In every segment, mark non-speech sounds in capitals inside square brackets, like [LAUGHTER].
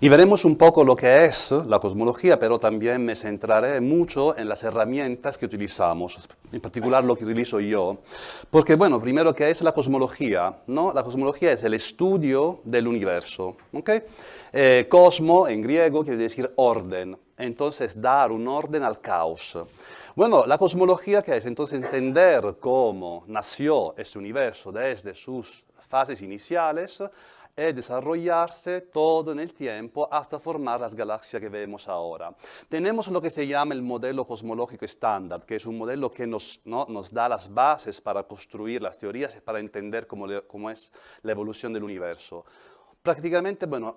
Y veremos un poco lo que es ¿eh? la cosmología, pero también me centraré mucho en las herramientas que utilizamos, en particular lo que utilizo yo, porque bueno, primero ¿qué es la cosmología, ¿no? La cosmología es el estudio del universo, eh, cosmo en griego quiere decir orden, entonces dar un orden al caos. Bueno, la cosmología ¿qué es entonces entender cómo nació este universo desde sus fases iniciales y e desarrollarse todo en el tiempo hasta formar las galaxias que vemos ahora. Tenemos lo que se llama el modelo cosmológico estándar, que es un modelo que nos, da las bases para construir las teorías y para entender cómo, cómo es la evolución del universo. Prácticamente, bueno,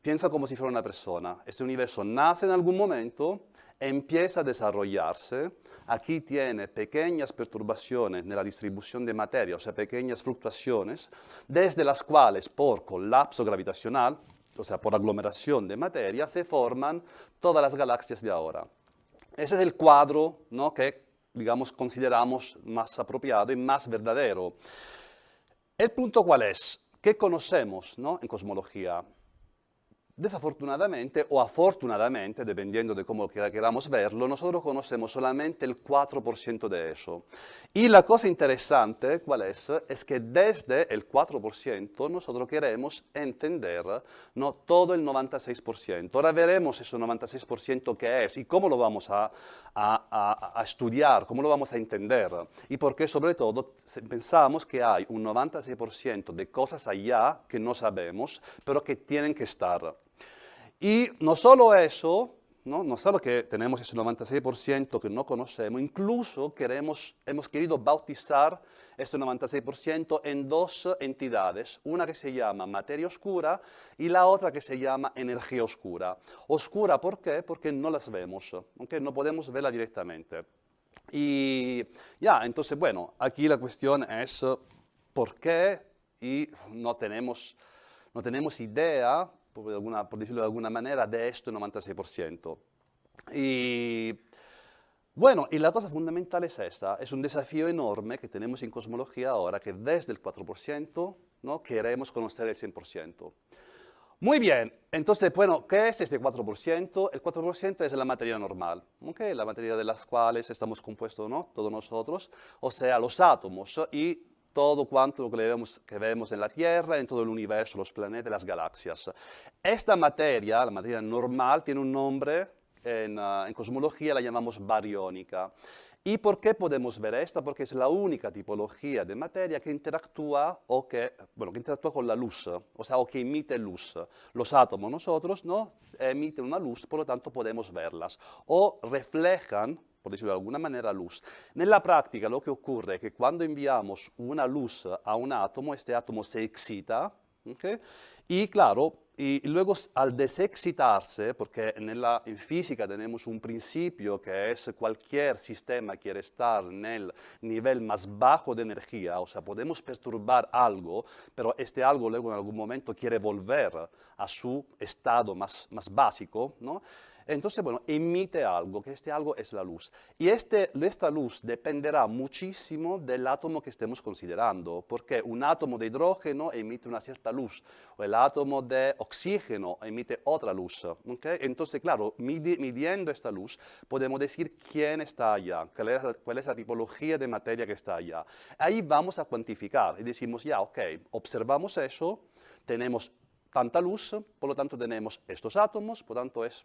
piensa como si fuera una persona. Este universo nace en algún momento, empieza a desarrollarse. Aquí tiene pequeñas perturbaciones en la distribución de materia, o sea, pequeñas fluctuaciones, desde las cuales por colapso gravitacional, o sea, por aglomeración de materia, se forman todas las galaxias de ahora. Ese es el cuadro ¿no? que, digamos, consideramos más apropiado y más verdadero. ¿El punto cuál es? ¿Qué conocemos ¿no? en cosmología? Desafortunadamente o afortunadamente, dependiendo de cómo queramos verlo, nosotros conocemos solamente el 4% de eso. Y la cosa interesante, ¿cuál es? Es que desde el 4% nosotros queremos entender ¿no? todo el 96%. Ahora veremos ese 96% qué es y cómo lo vamos a, a a, estudiar, cómo lo vamos a entender y porque sobre todo pensamos que hay un 96% de cosas allá que no sabemos, pero que tienen que estar. Y no solo eso, no, no solo que tenemos ese 96% que no conocemos, incluso queremos, hemos querido bautizar este 96%, en dos entidades, una que se llama materia oscura y la otra que se llama energía oscura. Oscura, ¿por qué? Porque no las vemos, aunque no podemos verla directamente. Y ya, entonces, bueno, aquí la cuestión es por qué y no tenemos, no tenemos idea, por, alguna, por decirlo de alguna manera, de esto 96%. Y bueno, y la cosa fundamental es esta, es un desafío enorme que tenemos en cosmología ahora, que desde el 4% ¿no? queremos conocer el 100%. Muy bien, entonces, bueno, ¿qué es este 4%? El 4% es la materia normal, ¿okay? la materia de las cuales estamos compuestos ¿no? todos nosotros, o sea, los átomos y todo cuanto lo que vemos en la Tierra, en todo el universo, los planetas, las galaxias. Esta materia, la materia normal, tiene un nombre Ah, en, cosmología la llamamos bariónica. ¿Y por qué podemos ver esta? Porque es la única tipología de materia que interactúa, o que, bueno, que interactúa con la luz, o sea, o que emite luz. Los átomos nosotros no emiten una luz, por lo tanto podemos verlas. O reflejan, por decirlo de alguna manera, luz. En la práctica lo que ocurre es que cuando enviamos una luz a un átomo, este átomo se excita, y claro, y luego al desexcitarse, porque en, la, física tenemos un principio que es cualquier sistema quiere estar en el nivel más bajo de energía, o sea, podemos perturbar algo, pero este algo luego en algún momento quiere volver a su estado más, más básico, ¿no? Entonces, bueno, emite algo, que este algo es la luz. Y este, esta luz dependerá muchísimo del átomo que estemos considerando, porque un átomo de hidrógeno emite una cierta luz, o el átomo de oxígeno emite otra luz. Entonces, claro, midiendo esta luz, podemos decir quién está allá, cuál es, la, cuál es la tipología de materia que está allá. Ahí vamos a cuantificar y decimos, ya, ok, observamos eso, tenemos tanta luz, por lo tanto tenemos estos átomos, por lo tanto es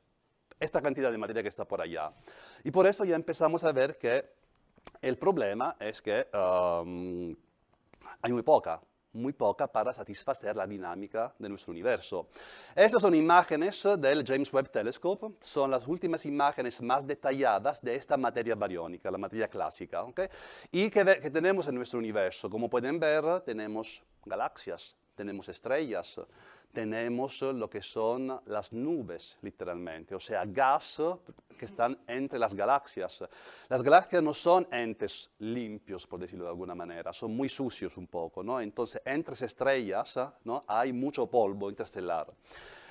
esta cantidad de materia que está por allá. Y por eso ya empezamos a ver que el problema es que um, hay muy poca, muy poca para satisfacer la dinámica de nuestro universo. Estas son imágenes del James Webb Telescope, son las últimas imágenes más detalladas de esta materia bariónica, la materia clásica, y que tenemos en nuestro universo. Como pueden ver, tenemos galaxias, tenemos estrellas, tenemos eh, lo que son las nubes, literalmente, o sea, gas eh, que están entre las galaxias. Las galaxias no son entes limpios, por decirlo de alguna manera, son muy sucios un poco, ¿no? Entonces, entre estrellas eh, ¿no? hay mucho polvo interestelar.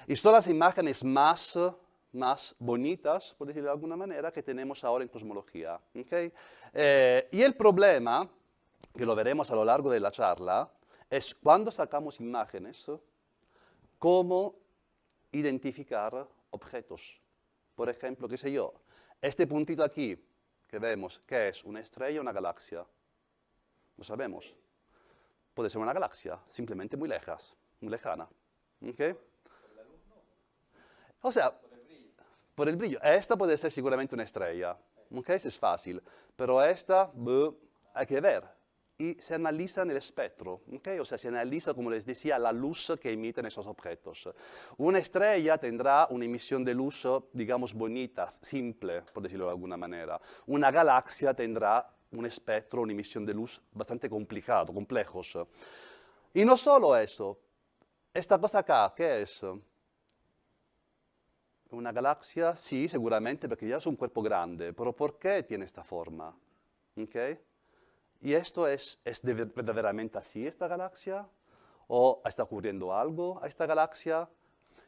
Y son las imágenes más más bonitas, por decirlo de alguna manera, que tenemos ahora en cosmología. ¿okay? y el problema, que lo veremos a lo largo de la charla, es cuando sacamos imágenes, cómo identificar objetos. Por ejemplo, qué sé yo, este puntito aquí que vemos, ¿qué es? ¿Una estrella o una galaxia? No sabemos. Puede ser una galaxia, simplemente muy lejas, muy lejana. ¿Okay? O sea, por el brillo. Esta puede ser seguramente una estrella. ¿ok? Eso es fácil. Pero esta, hay que ver. e si analizza nel espectro, ¿okay? o si analizza come como les decía, la luz que emiten esos objetos. Una estrella tendrá una emisión de luz, digamos, bonita, simple, per dirlo de alguna manera. Una galaxia tendrá un espectro, una emisión de luz bastante complicado, complejos. E non solo eso, questa cosa qua, che è? Una galaxia, Sì, sicuramente, perché già è un cuerpo grande, però perché tiene questa forma? ¿Okay? ¿Y esto es, es verdaderamente así esta galaxia? ¿O está ocurriendo algo a esta galaxia?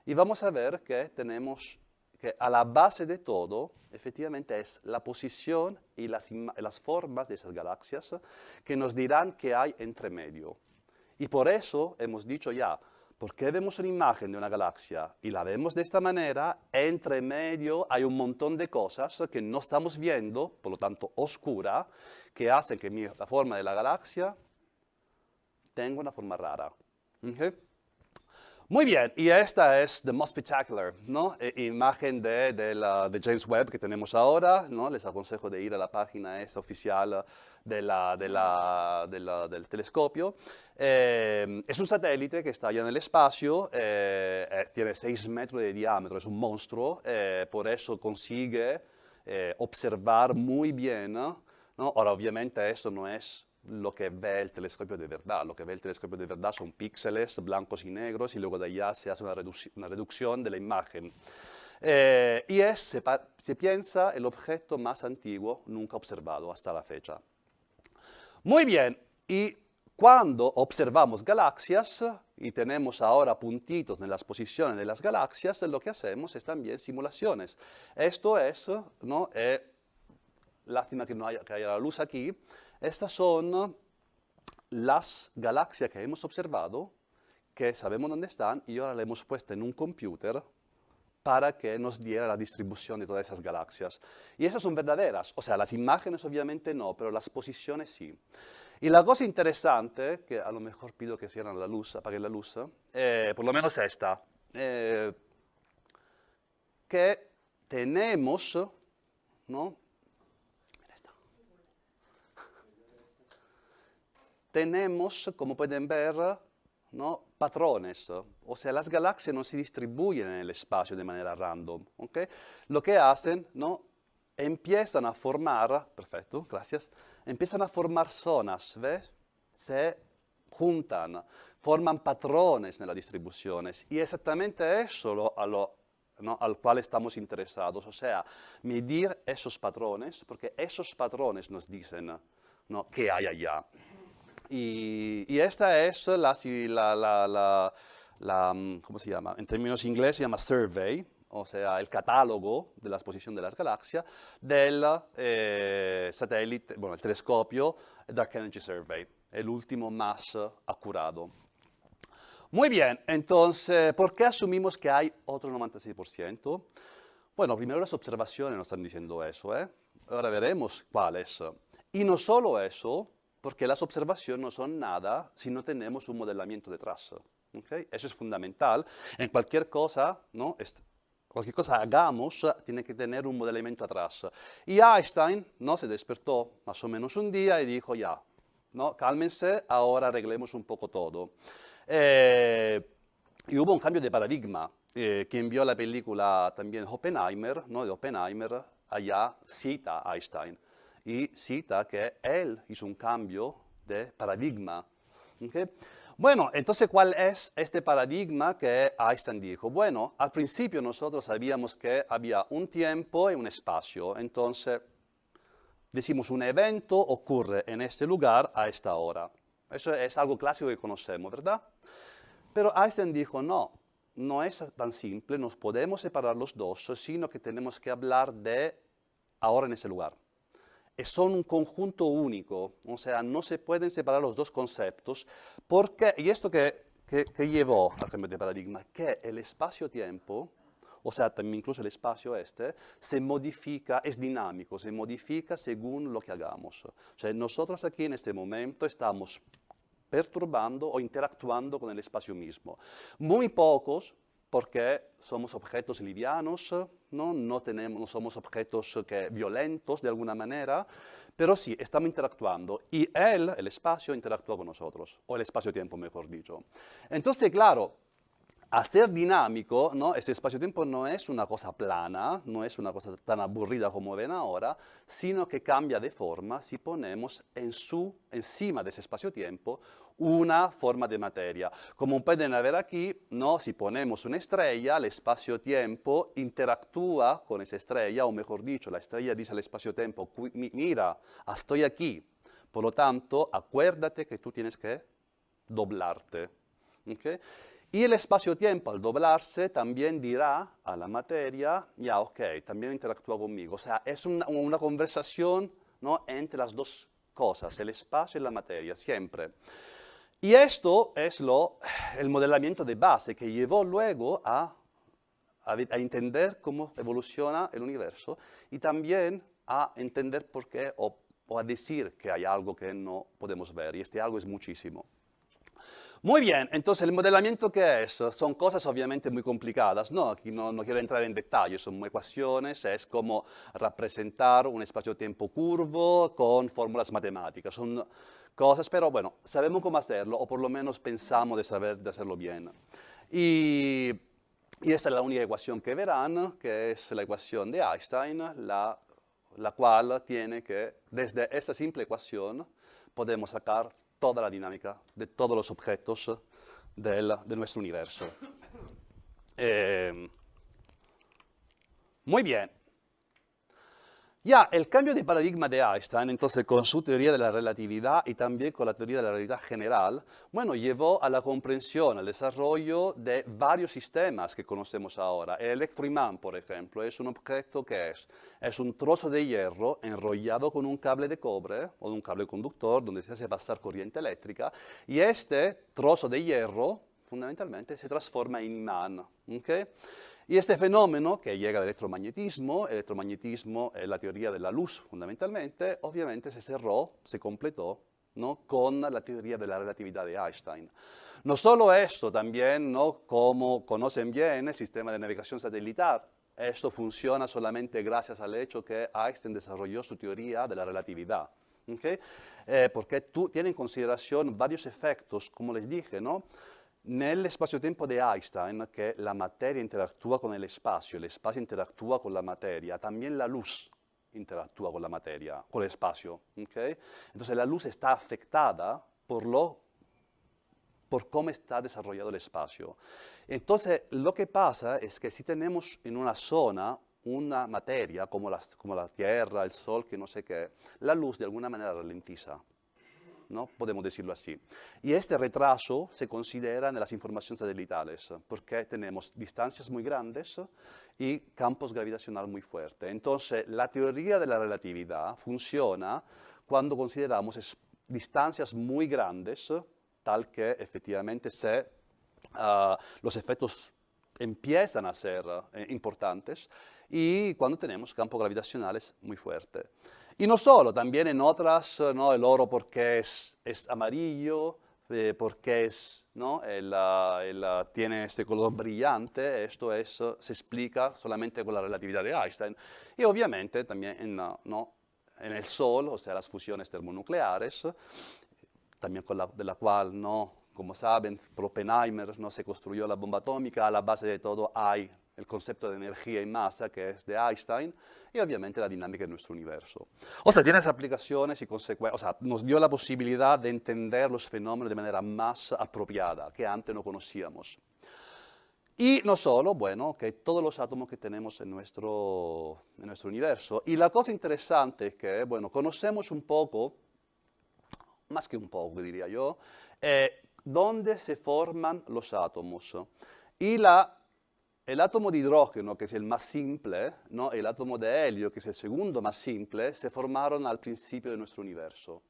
Y vamos a ver que tenemos que a la base de todo, efectivamente, es la posición y las, formas de esas galaxias que nos dirán que hay entre medio. Y por eso hemos dicho ya, porque vemos una imagen de una galaxia y la vemos de esta manera, entre medio hay un montón de cosas que no estamos viendo, por lo tanto oscura, que hacen que la forma de la galaxia tenga una forma rara. Muy bien, y esta es The Most Spectacular, ¿no? E, imagen de, la, James Webb que tenemos ahora, ¿no? Les aconsejo de ir a la página oficial uh, de la, la, del telescopio. Eh, es un satélite que está allá en el espacio, eh, eh, tiene 6 metros de diámetro, es un monstruo, por eso consigue observar muy bien, Ahora, obviamente, esto no es lo que ve el telescopio de verdad. Lo que ve el telescopio de verdad son píxeles blancos y negros y luego de allá se hace una, reducción de la imagen. Eh, y es, se, piensa, el objeto más antiguo nunca observado hasta la fecha. Muy bien, y cuando observamos galaxias y tenemos ahora puntitos en las posiciones de las galaxias, lo que hacemos es también simulaciones. Esto es, ¿no? Eh, lástima que no haya, que haya la luz aquí, estas son las galaxias que hemos observado, que sabemos dónde están, y ahora las hemos puesto en un computer para que nos diera la distribución de todas esas galaxias. Y esas son verdaderas, o sea, las imágenes obviamente no, pero las posiciones sí. Y la cosa interesante, que a lo mejor pido que cierren la luz, apaguen la luz, eh, por lo menos esta, eh, que tenemos ¿no? tenemos, como pueden ver, ¿no? patrones. O sea, las galaxias no se distribuyen en el espacio de manera random. Lo que hacen, ¿no? empiezan a formar, perfecto, gracias, empiezan a formar zonas, ¿ves? Se juntan, forman patrones en las distribuciones y exactamente eso lo, lo, al cual estamos interesados, o sea, medir esos patrones, porque esos patrones nos dicen ¿no? qué hay allá. y, y esta es la, la, la, la, mm, ¿cómo se llama? En términos ingleses se llama survey, o sea, el catálogo de la exposición de las galaxias del eh, satélite, bueno, el telescopio Dark Energy Survey, el último más eh, acurado. Muy bien, entonces, ¿por qué asumimos que hay otro 96%? Bueno, primero las observaciones nos están diciendo eso, ¿eh? Ahora veremos cuáles. Y no solo eso, porque las observaciones no son nada si no tenemos un modelamiento detrás. ¿okay? Eso es fundamental. En cualquier cosa, ¿no? cualquier cosa hagamos, ah, tiene que tener un modelamiento atrás. Y Einstein ¿no? se despertó más o menos un día y dijo, ya, ¿no? cálmense, ahora arreglemos un poco todo. Eh, y hubo un cambio de paradigma. Eh, quien vio la película también Oppenheimer, ¿no? de Oppenheimer, allá cita a Einstein y cita que él hizo un cambio de paradigma. Bueno, entonces, ¿cuál es este paradigma que Einstein dijo? Bueno, al principio nosotros sabíamos que había un tiempo y un espacio, entonces decimos un evento ocurre en este lugar a esta hora. Eso es algo clásico que conocemos, ¿verdad? Pero Einstein dijo, no, no es tan simple, nos podemos separar los dos, sino que tenemos que hablar de ahora en ese lugar son un conjunto único, o sea, no se pueden separar los dos conceptos, porque, y esto que, llevó al cambio de paradigma, que el espacio-tiempo, o sea, incluso el espacio este, se modifica, es dinámico, se modifica según lo que hagamos. O sea, nosotros aquí en este momento estamos perturbando o interactuando con el espacio mismo. Muy pocos, porque somos objetos livianos, ¿no? No, tenemos, no somos objetos eh, que, violentos de alguna manera, pero sí, estamos interactuando y él, el espacio, interactúa con nosotros, o el espacio-tiempo, mejor dicho. Entonces, claro, al ser dinámico, ¿no? ese espacio-tiempo no es una cosa plana, no es una cosa tan aburrida como ven ahora, sino que cambia de forma si ponemos en su, encima de ese espacio-tiempo una forma de materia. Como pueden ver aquí, ¿no? si ponemos una estrella, el espacio-tiempo interactúa con esa estrella, o mejor dicho, la estrella dice al espacio-tiempo, mira, estoy aquí. Por lo tanto, acuérdate que tú tienes que doblarte. ¿okay? Y el espacio-tiempo, al doblarse, también dirá a la materia, ya, ok, también interactúa conmigo. O sea, es una, conversación ¿no? entre las dos cosas, el espacio y la materia, siempre. Y esto es lo, el modelamiento de base que llevó luego a, a, entender cómo evoluciona el universo y también a entender por qué o a decir que hay algo que no podemos ver. Y este algo es muchísimo. Muy bien, entonces el modelamiento que es, son cosas obviamente muy complicadas, no, aquí no, quiero entrar en detalle, son ecuaciones, es como representar un espacio-tiempo curvo con fórmulas matemáticas, son cosas, pero bueno, sabemos cómo hacerlo, o por lo menos pensamos de saber hacerlo bien. Y, esta esa es la única ecuación que verán, que es la ecuación de Einstein, la, la cual tiene que, desde esta simple ecuación, podemos sacar toda la dinámica de todos los objetos de nuestro universo. Eh, muy bien, ya, el cambio de paradigma de Einstein, entonces con su teoría de la relatividad y también con la teoría de la realidad general, bueno, llevó a la comprensión, al desarrollo de varios sistemas que conocemos ahora. El electroimán, por ejemplo, es un objeto que es, es un trozo de hierro enrollado con un cable de cobre o un cable conductor donde se hace pasar corriente eléctrica y este trozo de hierro fundamentalmente se transforma en imán. ¿okay? Y este fenómeno, que llega del electromagnetismo, electromagnetismo, es la teoría de la luz fundamentalmente, obviamente se cerró, se completó ¿no? con la teoría de la relatividad de Einstein. No solo esto, también, ¿no? como conocen bien, el sistema de navegación satelital, esto funciona solamente gracias al hecho que Einstein desarrolló su teoría de la relatividad. Eh, porque tú, tiene en consideración varios efectos, como les dije, ¿no? espacio tempo de Einstein, que la materia interactúa con el espacio, el espacio interactúa con la materia, también la luz interactúa con la materia, con el espacio. Entonces la luz está afectada por lo por cómo está desarrollado el espacio. Entonces, lo que pasa es que si tenemos en una zona una materia como la, como la Tierra, el Sol, que no sé qué, la luz de alguna manera ralentiza. ¿no? podemos decirlo así. Y este retraso se considera en las informaciones satelitales, porque tenemos distancias muy grandes y campos gravitacionales muy fuertes. Entonces, la teoría de la relatividad funciona cuando consideramos distancias muy grandes, tal que efectivamente se, ah, los efectos empiezan a ser eh, importantes, y cuando tenemos campos gravitacionales muy fuertes. Y no solo, también en otras, eh, ¿no? el oro porque es, es amarillo, eh, porque es, ¿no? tiene este color brillante, esto es, eh, se explica solamente con la relatividad de Einstein. Y obviamente también en, ah, ¿no? en el Sol, o sea, las fusiones termonucleares, también con la, de la cual, ¿no? como saben, por Oppenheimer ¿no? se construyó la bomba atómica, a la base de todo hay el concepto de energía y masa que es de Einstein y obviamente la dinámica de nuestro universo. O sea, tiene aplicaciones y consecuencias, o sea, nos dio la posibilidad de entender los fenómenos de manera más apropiada, que antes no conocíamos. Y no solo, bueno, que todos los átomos que tenemos en nuestro, en nuestro universo. Y la cosa interesante es que, bueno, conocemos un poco, más que un poco diría yo, eh, dónde se forman los átomos. Y la el átomo de hidrógeno, que es el más simple, ¿no? el átomo de helio, que es el segundo más simple, se formaron al principio de nuestro universo.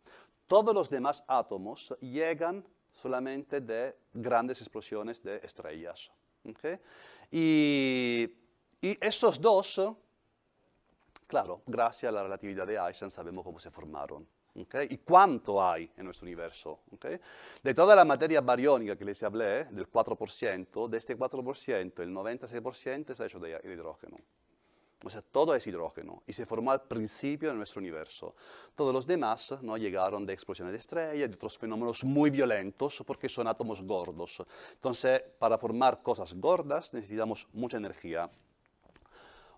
Todos los demás átomos llegan solamente de grandes explosiones de estrellas. y esos dos Claro, gracias a la relatividad de Einstein sabemos cómo se formaron. Y cuánto hay en nuestro universo. De toda la materia bariónica que les hablé, del 4%, de este 4%, el 96% está hecho de hidrógeno. O sea, todo es hidrógeno y se formó al principio de nuestro universo. Todos los demás ¿no? llegaron de explosiones de estrellas, de otros fenómenos muy violentos, porque son átomos gordos. Entonces, para formar cosas gordas necesitamos mucha energía.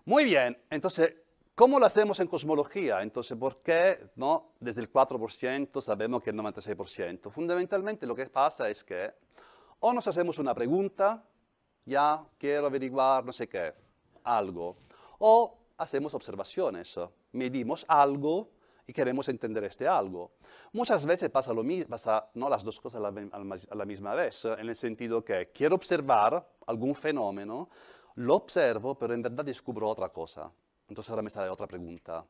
Muy bien, entonces ¿Cómo lo hacemos en cosmología? Entonces, ¿por qué no desde el 4% sabemos que el 96%? Fundamentalmente lo que pasa es que o nos hacemos una pregunta, ya quiero averiguar no sé qué, algo, o hacemos observaciones, medimos algo y queremos entender este algo. Muchas veces pasa lo mismo, pasa no las dos cosas a la misma vez, ¿eh? en el sentido que quiero observar algún fenómeno, lo observo, pero en verdad descubro otra cosa. Entonces ahora me sale otra pregunta.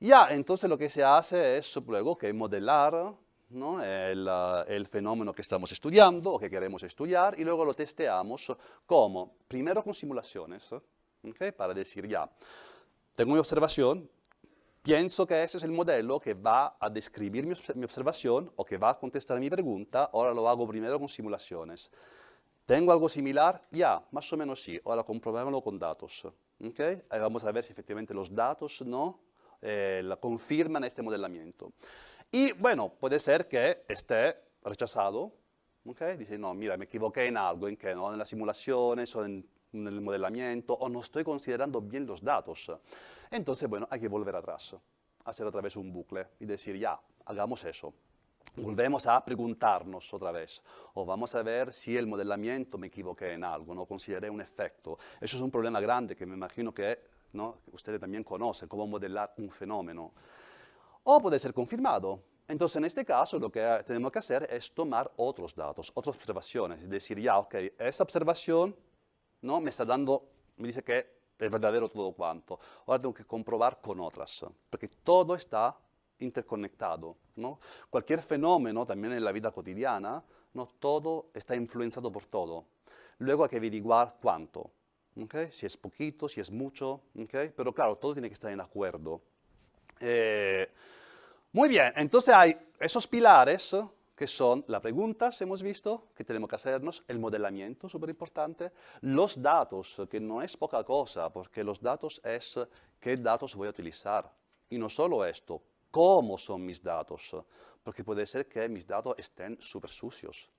Ya, entonces lo que se hace es luego que modelar eh, el, fenómeno que estamos estudiando o que queremos estudiar y luego lo testeamos como, primero con simulaciones, para decir ya, tengo mi observación, pienso que ese es el modelo que va a describir mi, mi observación o que va a contestar mi pregunta, ahora lo hago primero con simulaciones. ¿Tengo algo similar? Ya, más o menos sí, ahora comprobémoslo con datos vamos a ver si efectivamente los datos no eh, confirman este modelamiento. Y bueno, puede ser que esté rechazado. ¿okay? Dice, no, mira, me equivoqué en algo, en que no, en las simulaciones o en el modelamiento, o no estoy considerando bien los datos. Entonces, bueno, hay que volver atrás, hacer otra vez un bucle y decir, ya, hagamos eso volvemos a preguntarnos otra vez, o vamos a ver si el modelamiento me equivoqué en algo, no consideré un efecto. Eso es un problema grande que me imagino que ¿no? ustedes también conocen, cómo modelar un fenómeno. O puede ser confirmado. Entonces, en este caso, lo que tenemos que hacer es tomar otros datos, otras observaciones, y decir, ya, ok, esa observación ¿no? me está dando, me dice que es verdadero todo cuanto. Ahora tengo que comprobar con otras, porque todo está interconectado. ¿no? Cualquier fenómeno, también en la vida cotidiana, ¿no? todo está influenciado por todo. Luego hay que averiguar cuánto, si es poquito, si es mucho, pero claro, todo tiene que estar en acuerdo. Eh, muy bien, entonces hay esos pilares ¿eh? que son las preguntas, hemos visto, que tenemos que hacernos, el modelamiento, súper importante, los datos, que no es poca cosa, porque los datos es qué datos voy a utilizar. Y no solo esto, cómo son mis datos, porque puede ser que mis datos estén súper sucios.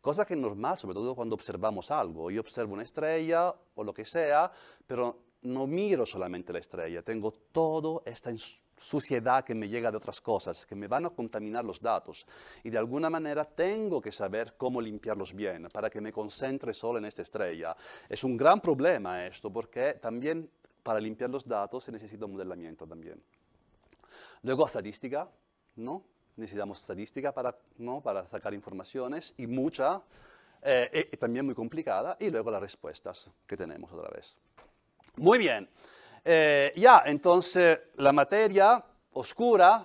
Cosa que es normal, sobre todo cuando observamos algo. Yo observo una estrella o lo que sea, pero no miro solamente la estrella, tengo toda esta suciedad que me llega de otras cosas, que me van a contaminar los datos. Y de alguna manera tengo que saber cómo limpiarlos bien para que me concentre solo en esta estrella. Es un gran problema esto, porque también para limpiar los datos se necesita modelamiento también. Luego estadística, ¿no? Necesitamos estadística para, ¿no? para sacar informaciones y mucha, y eh, eh, también muy complicada, y luego las respuestas que tenemos otra vez. Muy bien, eh, ya, entonces la materia oscura,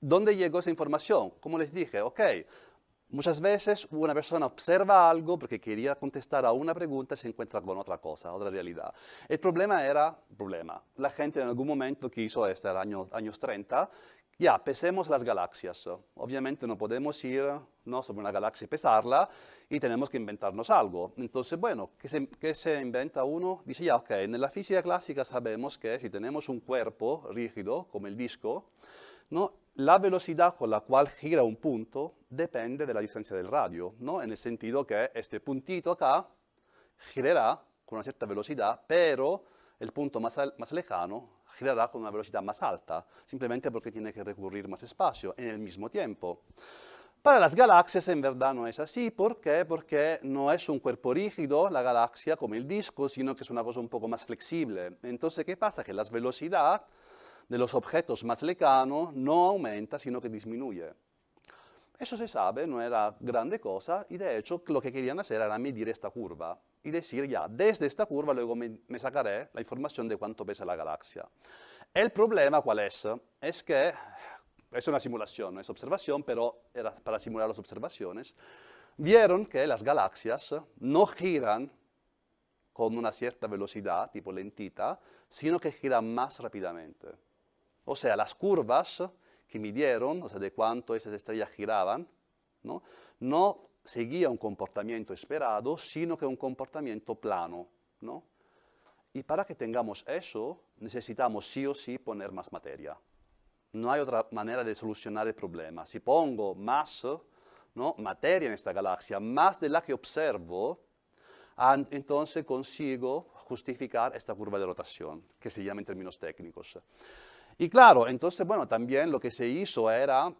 ¿dónde llegó esa información? Como les dije, ok, Muchas veces una persona observa algo porque quería contestar a una pregunta y se encuentra con otra cosa, otra realidad. El problema era, problema, la gente en algún momento quiso este, año, años 30, ya, pesemos las galaxias. Obviamente no podemos ir ¿no? sobre una galaxia y pesarla y tenemos que inventarnos algo. Entonces, bueno, ¿qué se, qué se inventa uno? Dice, ya, ok, en la física clásica sabemos que si tenemos un cuerpo rígido, como el disco, ¿no? La velocidad con la cual gira un punto depende de la distancia del radio, ¿no? en el sentido que este puntito acá girará con una cierta velocidad, pero el punto más, más, lejano girará con una velocidad más alta, simplemente porque tiene que recurrir más espacio en el mismo tiempo. Para las galaxias en verdad no es así, ¿por qué? Porque no es un cuerpo rígido la galaxia como el disco, sino que es una cosa un poco más flexible. Entonces, ¿qué pasa? Que las velocidades de los objetos más lecanos no aumenta, sino que disminuye. Eso se sabe, no era grande cosa, y de hecho lo que querían hacer era medir esta curva y decir ya, desde esta curva luego me, sacaré la información de cuánto pesa la galaxia. El problema, ¿cuál es? Es que, es una simulación, no es observación, pero era para simular las observaciones, vieron que las galaxias no giran con una cierta velocidad, tipo lentita, sino que giran más rápidamente. O sea, las curvas que midieron, o sea, de cuánto esas estrellas giraban, ¿no? no seguía un comportamiento esperado, sino que un comportamiento plano, Y para que tengamos eso, necesitamos sí o sí poner más materia. No hay otra manera de solucionar el problema. Si pongo más ¿no? materia en esta galaxia, más de la que observo, entonces consigo justificar esta curva de rotación, que se llama en términos técnicos. Y claro, entonces, bueno, también lo que se hizo era,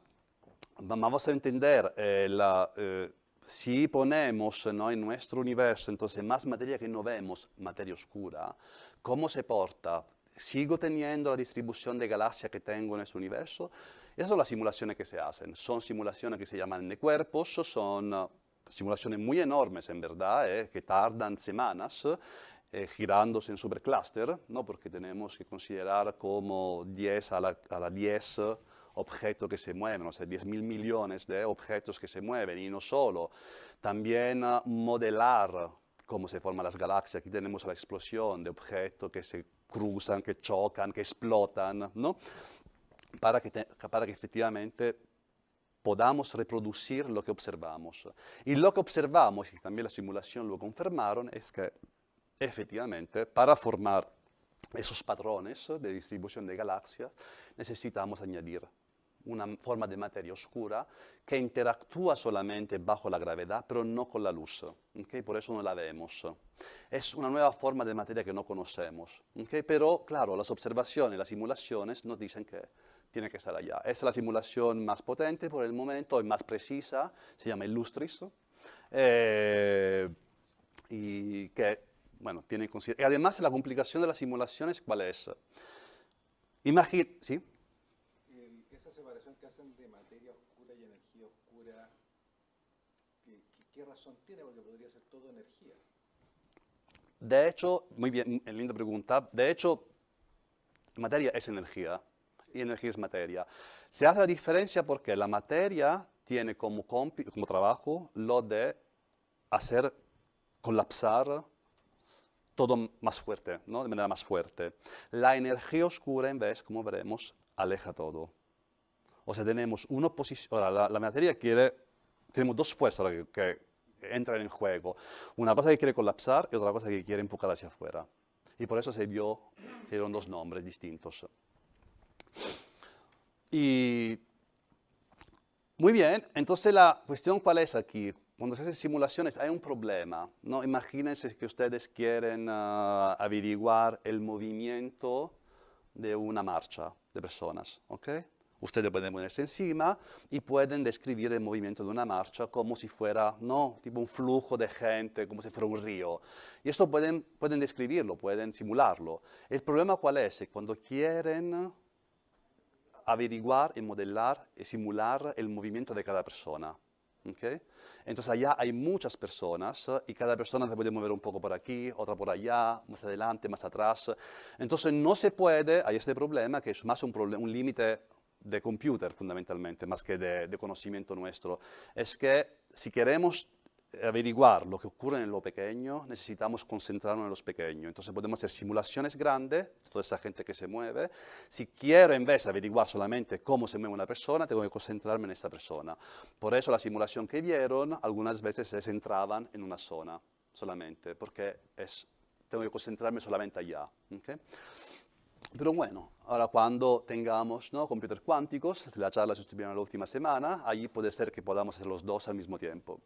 vamos a entender, eh, la, eh, si ponemos en nuestro universo entonces más materia que no vemos, materia oscura, ¿cómo se porta? ¿Sigo teniendo la distribución de galaxias que tengo en este universo? Esas son las simulaciones que se hacen. Son simulaciones que se llaman de cuerpos, son ah, simulaciones muy enormes en verdad, eh, que tardan semanas, eh, girándose en supercluster, ¿no? porque tenemos que considerar como 10 a la, 10 objetos que se mueven, o sea, 10.000 millones de objetos que se mueven, y no solo, también eh, modelar cómo se forman las galaxias, aquí tenemos la explosión de objetos que se cruzan, que chocan, que explotan, ¿no? para, que para que efectivamente podamos reproducir lo que observamos. Y lo que observamos, y también la simulación lo confirmaron, es que efectivamente, para formar esos patrones de distribución de galaxias, necesitamos añadir una forma de materia oscura que interactúa solamente bajo la gravedad, pero no con la luz. ¿okay? Por eso no la vemos. Es una nueva forma de materia que no conocemos. ¿okay? Pero, claro, las observaciones, las simulaciones nos dicen que tiene que estar allá. Es la simulación más potente por el momento y más precisa, se llama Illustris, eh, y que bueno, tiene en Y además la complicación de las simulaciones, ¿cuál es? Imagínate, ¿sí? Em, esa separación que hacen de materia oscura y energía oscura, ¿qué, razón tiene? Porque podría ser todo energía. De hecho, muy bien, eh, linda pregunta. De hecho, materia es energía y energía es materia. Se hace la diferencia porque la materia tiene como, como trabajo lo de hacer colapsar todo más fuerte, ¿no? de manera más fuerte. La energía oscura, en vez, como veremos, aleja todo. O sea, tenemos una oposición. la, materia quiere, tenemos dos fuerzas que, entran en juego. Una cosa que quiere colapsar y otra cosa que quiere empujar hacia afuera. Y por eso se, dio, se dieron dos nombres distintos. Y muy bien, entonces la cuestión cuál es aquí, cuando se hacen simulaciones hay un problema. ¿no? Imagínense que ustedes quieren ah, averiguar el movimiento de una marcha de personas. ¿ok? Ustedes pueden ponerse encima y pueden describir el movimiento de una marcha como si fuera, no, tipo un flujo de gente, como si fuera un río. Y esto pueden, pueden describirlo, pueden simularlo. El problema cuál es? Cuando quieren averiguar y modelar y simular el movimiento de cada persona. ¿Okay? Entonces allá hay muchas personas ¿eh? y cada persona se puede mover un poco por aquí, otra por allá, más adelante, más atrás. Entonces no se puede, hay este problema que es más un, límite de computer fundamentalmente, más que de, de, conocimiento nuestro, es que si queremos averiguar lo que ocurre en lo pequeño, necesitamos concentrarnos en lo pequeño, Entonces podemos hacer simulaciones grandes toda esa gente que se mueve, si quiero en vez de averiguar solamente cómo se mueve una persona, tengo que concentrarme en esta persona. Por eso la simulación que vieron, algunas veces se centraban en una zona solamente, porque es, tengo que concentrarme solamente allá. Pero bueno, ahora cuando tengamos ¿no? computer cuánticos, la charla se estuvieron la última semana, allí puede ser que podamos hacer los dos al mismo tiempo.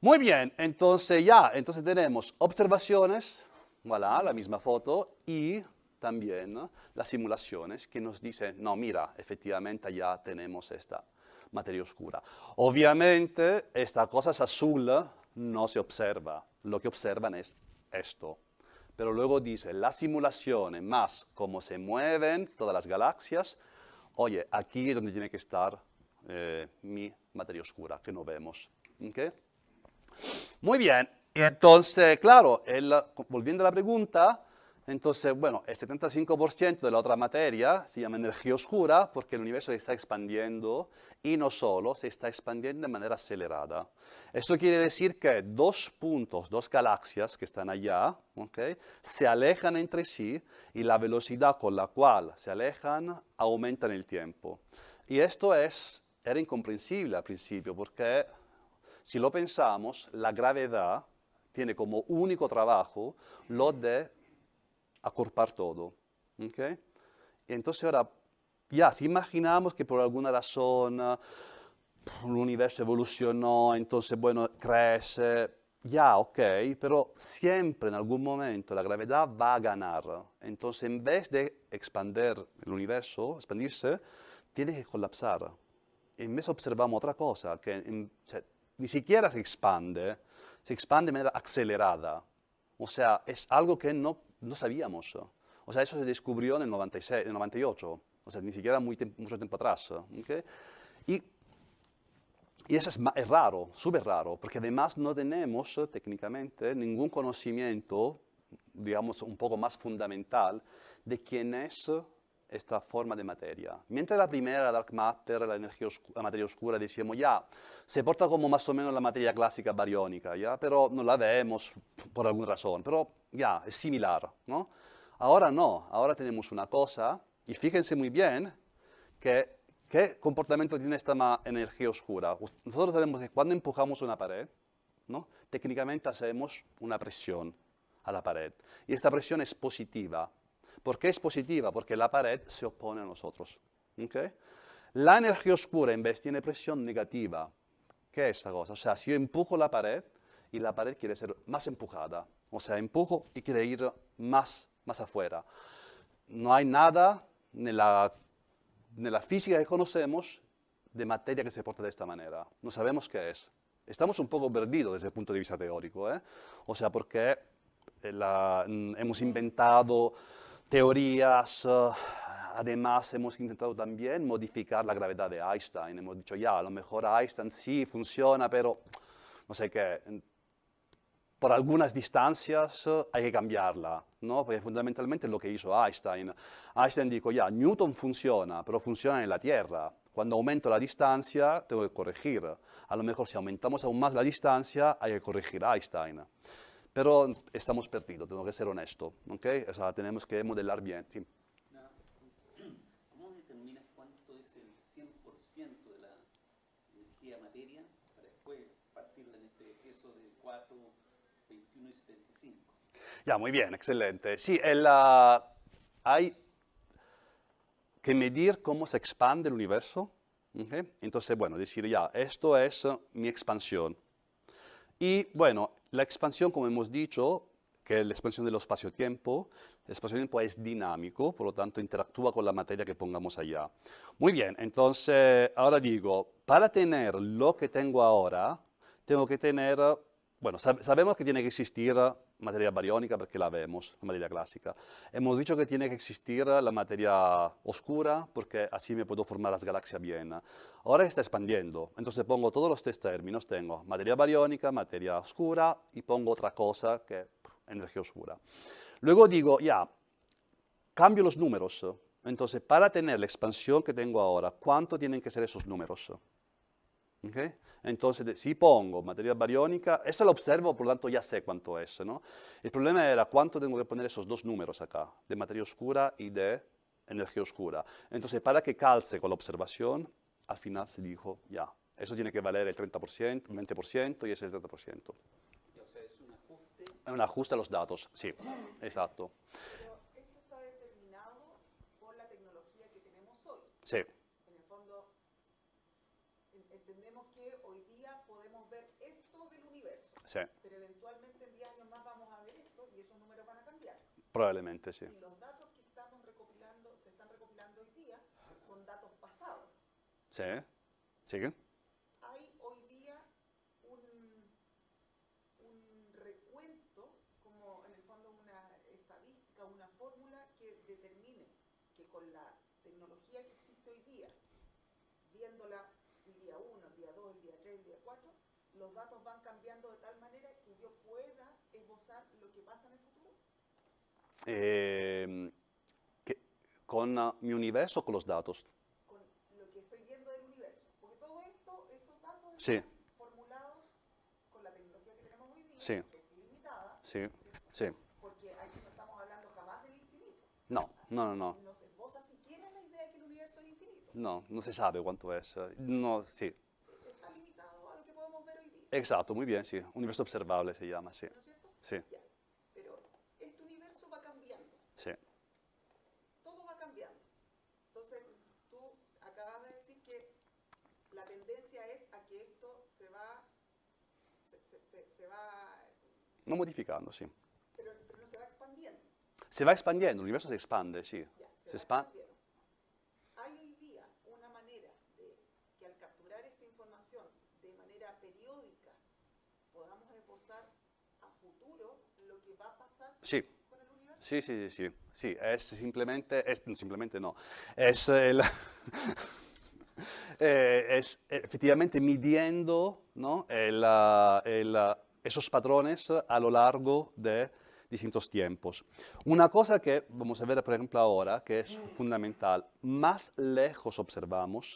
Muy bien, entonces ya, entonces tenemos observaciones, voilà, la misma foto, y también las simulaciones que nos dicen, no, mira, efectivamente ya tenemos esta materia oscura. Obviamente esta cosa es azul, ¿eh? no se observa, lo que observan es esto. Pero luego dice, la simulación más cómo se mueven todas las galaxias, oye, aquí es donde tiene que estar eh, mi materia oscura, que no vemos. Muy bien, entonces, claro, el, volviendo a la pregunta, entonces, bueno, el 75% de la otra materia se llama energía oscura porque el universo se está expandiendo y no solo, se está expandiendo de manera acelerada. Eso quiere decir que dos puntos, dos galaxias que están allá, ¿okay? se alejan entre sí y la velocidad con la cual se alejan aumenta en el tiempo. Y esto es, era incomprensible al principio porque si lo pensamos, la gravedad tiene como único trabajo lo de acorpar todo. ¿okay? Entonces ahora, ya, si imaginamos que por alguna razón ah, el universo evolucionó, entonces, bueno, crece, ya, ok, pero siempre en algún momento la gravedad va a ganar. Entonces, en vez de expandir el universo, expandirse, tiene que colapsar. En vez observamos otra cosa, que ni siquiera se expande, se expande de manera acelerada. O sea, es algo que no no sabíamos. O sea, eso se descubrió en el 98. O sea, ni siquiera muy mucho tiempo atrás. Y, eso es, es raro, súper raro, porque además no tenemos eh, técnicamente ningún conocimiento, digamos, un poco más fundamental de quién es esta forma de materia. Mientras la primera, la dark matter, la, energía materia oscura, decíamos, ya, se porta como más o menos la materia clásica bariónica, ya, pero no la vemos por alguna razón, pero ya, es similar, Ahora no, ahora tenemos una cosa, y fíjense muy bien, que qué comportamiento tiene esta energía oscura. Nosotros sabemos que cuando empujamos una pared, ¿no? técnicamente hacemos una presión a la pared, y esta presión es positiva, ¿Por qué es positiva? Porque la pared se opone a nosotros. ¿okay? La energía oscura, en vez, tiene presión negativa. ¿Qué es esta cosa? O sea, si yo empujo la pared y la pared quiere ser más empujada, o sea, empujo y quiere ir más, más afuera. No hay nada en la, en la física que conocemos de materia que se porta de esta manera. No sabemos qué es. Estamos un poco perdidos desde el punto de vista teórico, ¿eh? o sea, porque eh, mm, hemos inventado teorías, eh, además hemos intentado también modificar la gravedad de Einstein. Hemos dicho, ya, a lo mejor Einstein sí funciona, pero no sé qué. Por algunas distancias eh, hay que cambiarla, ¿no? Porque fundamentalmente es lo que hizo Einstein. Einstein dijo, ya, Newton funciona, pero funciona en la Tierra. Cuando aumento la distancia, tengo que corregir. A lo mejor si aumentamos aún más la distancia, hay que corregir Einstein. Pero estamos perdidos, tengo que ser honesto. ¿okay? O sea, tenemos que modelar bien. ¿sí? ¿Cómo determinas cuánto es el 100% de la energía materia para después partirla en este peso de 4, 21 y 75? Ya, muy bien, excelente. Sí, ah, hay que medir cómo se expande el universo. ¿okay? Entonces, bueno, decir ya, esto es ah, mi expansión. Y bueno, la expansión, como hemos dicho, que es la expansión del espacio-tiempo, el espacio-tiempo es dinámico, por lo tanto interactúa con la materia que pongamos allá. Muy bien, entonces ahora digo, para tener lo que tengo ahora, tengo que tener, bueno, sabemos que tiene que existir materia bariónica porque la vemos, la materia clásica. Hemos dicho que tiene que existir la materia oscura porque así me puedo formar las galaxias bien. Ahora está expandiendo, entonces pongo todos los tres términos, tengo materia bariónica, materia oscura y pongo otra cosa que energía oscura. Luego digo, ya, cambio los números. Entonces, para tener la expansión que tengo ahora, ¿cuánto tienen que ser esos números? Entonces, si pongo materia bariónica, esto lo observo, por lo tanto ya sé cuánto es, ¿no? El problema era cuánto tengo que poner esos dos números acá, de materia oscura y de energía oscura. Entonces, para que calce con la observación, al final se dijo ya. Eso tiene que valer el 30%, 20% y es el 30%. O sea, es un ajuste. Es un ajuste a los datos, sí, exacto. Pero esto está determinado por la tecnología que tenemos hoy. Sí. Pero eventualmente en 10 años más vamos a ver esto y esos números van a cambiar. Probablemente, sí. Y los datos que estamos recopilando, se están recopilando hoy día, son datos pasados. Sí. ¿Sigue? los datos van cambiando de tal manera que yo pueda esbozar lo que pasa en el futuro? Eh, que, con ah, mi universo, o con los datos. Con lo que estoy viendo del universo. Porque todo esto, estos datos están formulados con la tecnología que tenemos hoy día, que es ilimitada. Sí, sí. Porque aquí no estamos hablando jamás del infinito. No, no, no, no. No se esboza siquiera la idea de que el universo es infinito. No, no se sabe cuánto es. Eh, no, sí. Exacto, muy bien, sí. Universo observable se llama, sí. ¿No es cierto? Sí. Pero este universo va cambiando. Sí. Todo va cambiando. Entonces, tú acabas de decir que la tendencia es a que esto se va... Se, se, va... No modificando, sí. Pero, no se va expandiendo. Se va expandiendo, el universo se expande, sí. se expande. Sí. sí, sí, sí, sí, es simplemente, simplemente no, es el, eh, [LAUGHS] eh, midiendo ¿no? Eh, esos patrones a lo largo de distintos tiempos. Una cosa que vamos a ver, por ejemplo, ahora, que es fundamental, más lejos observamos,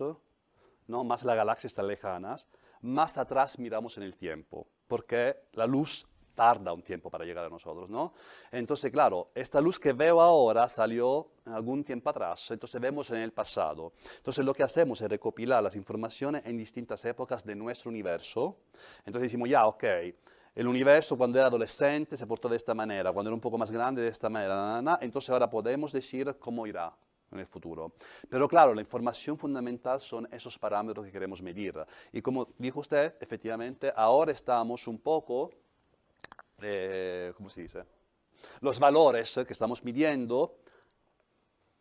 ¿no? más las galaxias están lejanas, más atrás miramos en el tiempo, porque la luz tarda un tiempo para llegar a nosotros, ¿no? Entonces, claro, esta luz que veo ahora salió algún tiempo atrás, entonces vemos en el pasado. Entonces lo que hacemos es recopilar las informaciones en distintas épocas de nuestro universo. Entonces decimos, ya, ok, el universo cuando era adolescente se portó de esta manera, cuando era un poco más grande de esta manera, entonces ahora podemos decir cómo irá en el futuro. Pero claro, la información fundamental son esos parámetros que queremos medir. Y como dijo usted, efectivamente, ahora estamos un poco eh, ¿cómo se dice? Los valores que estamos midiendo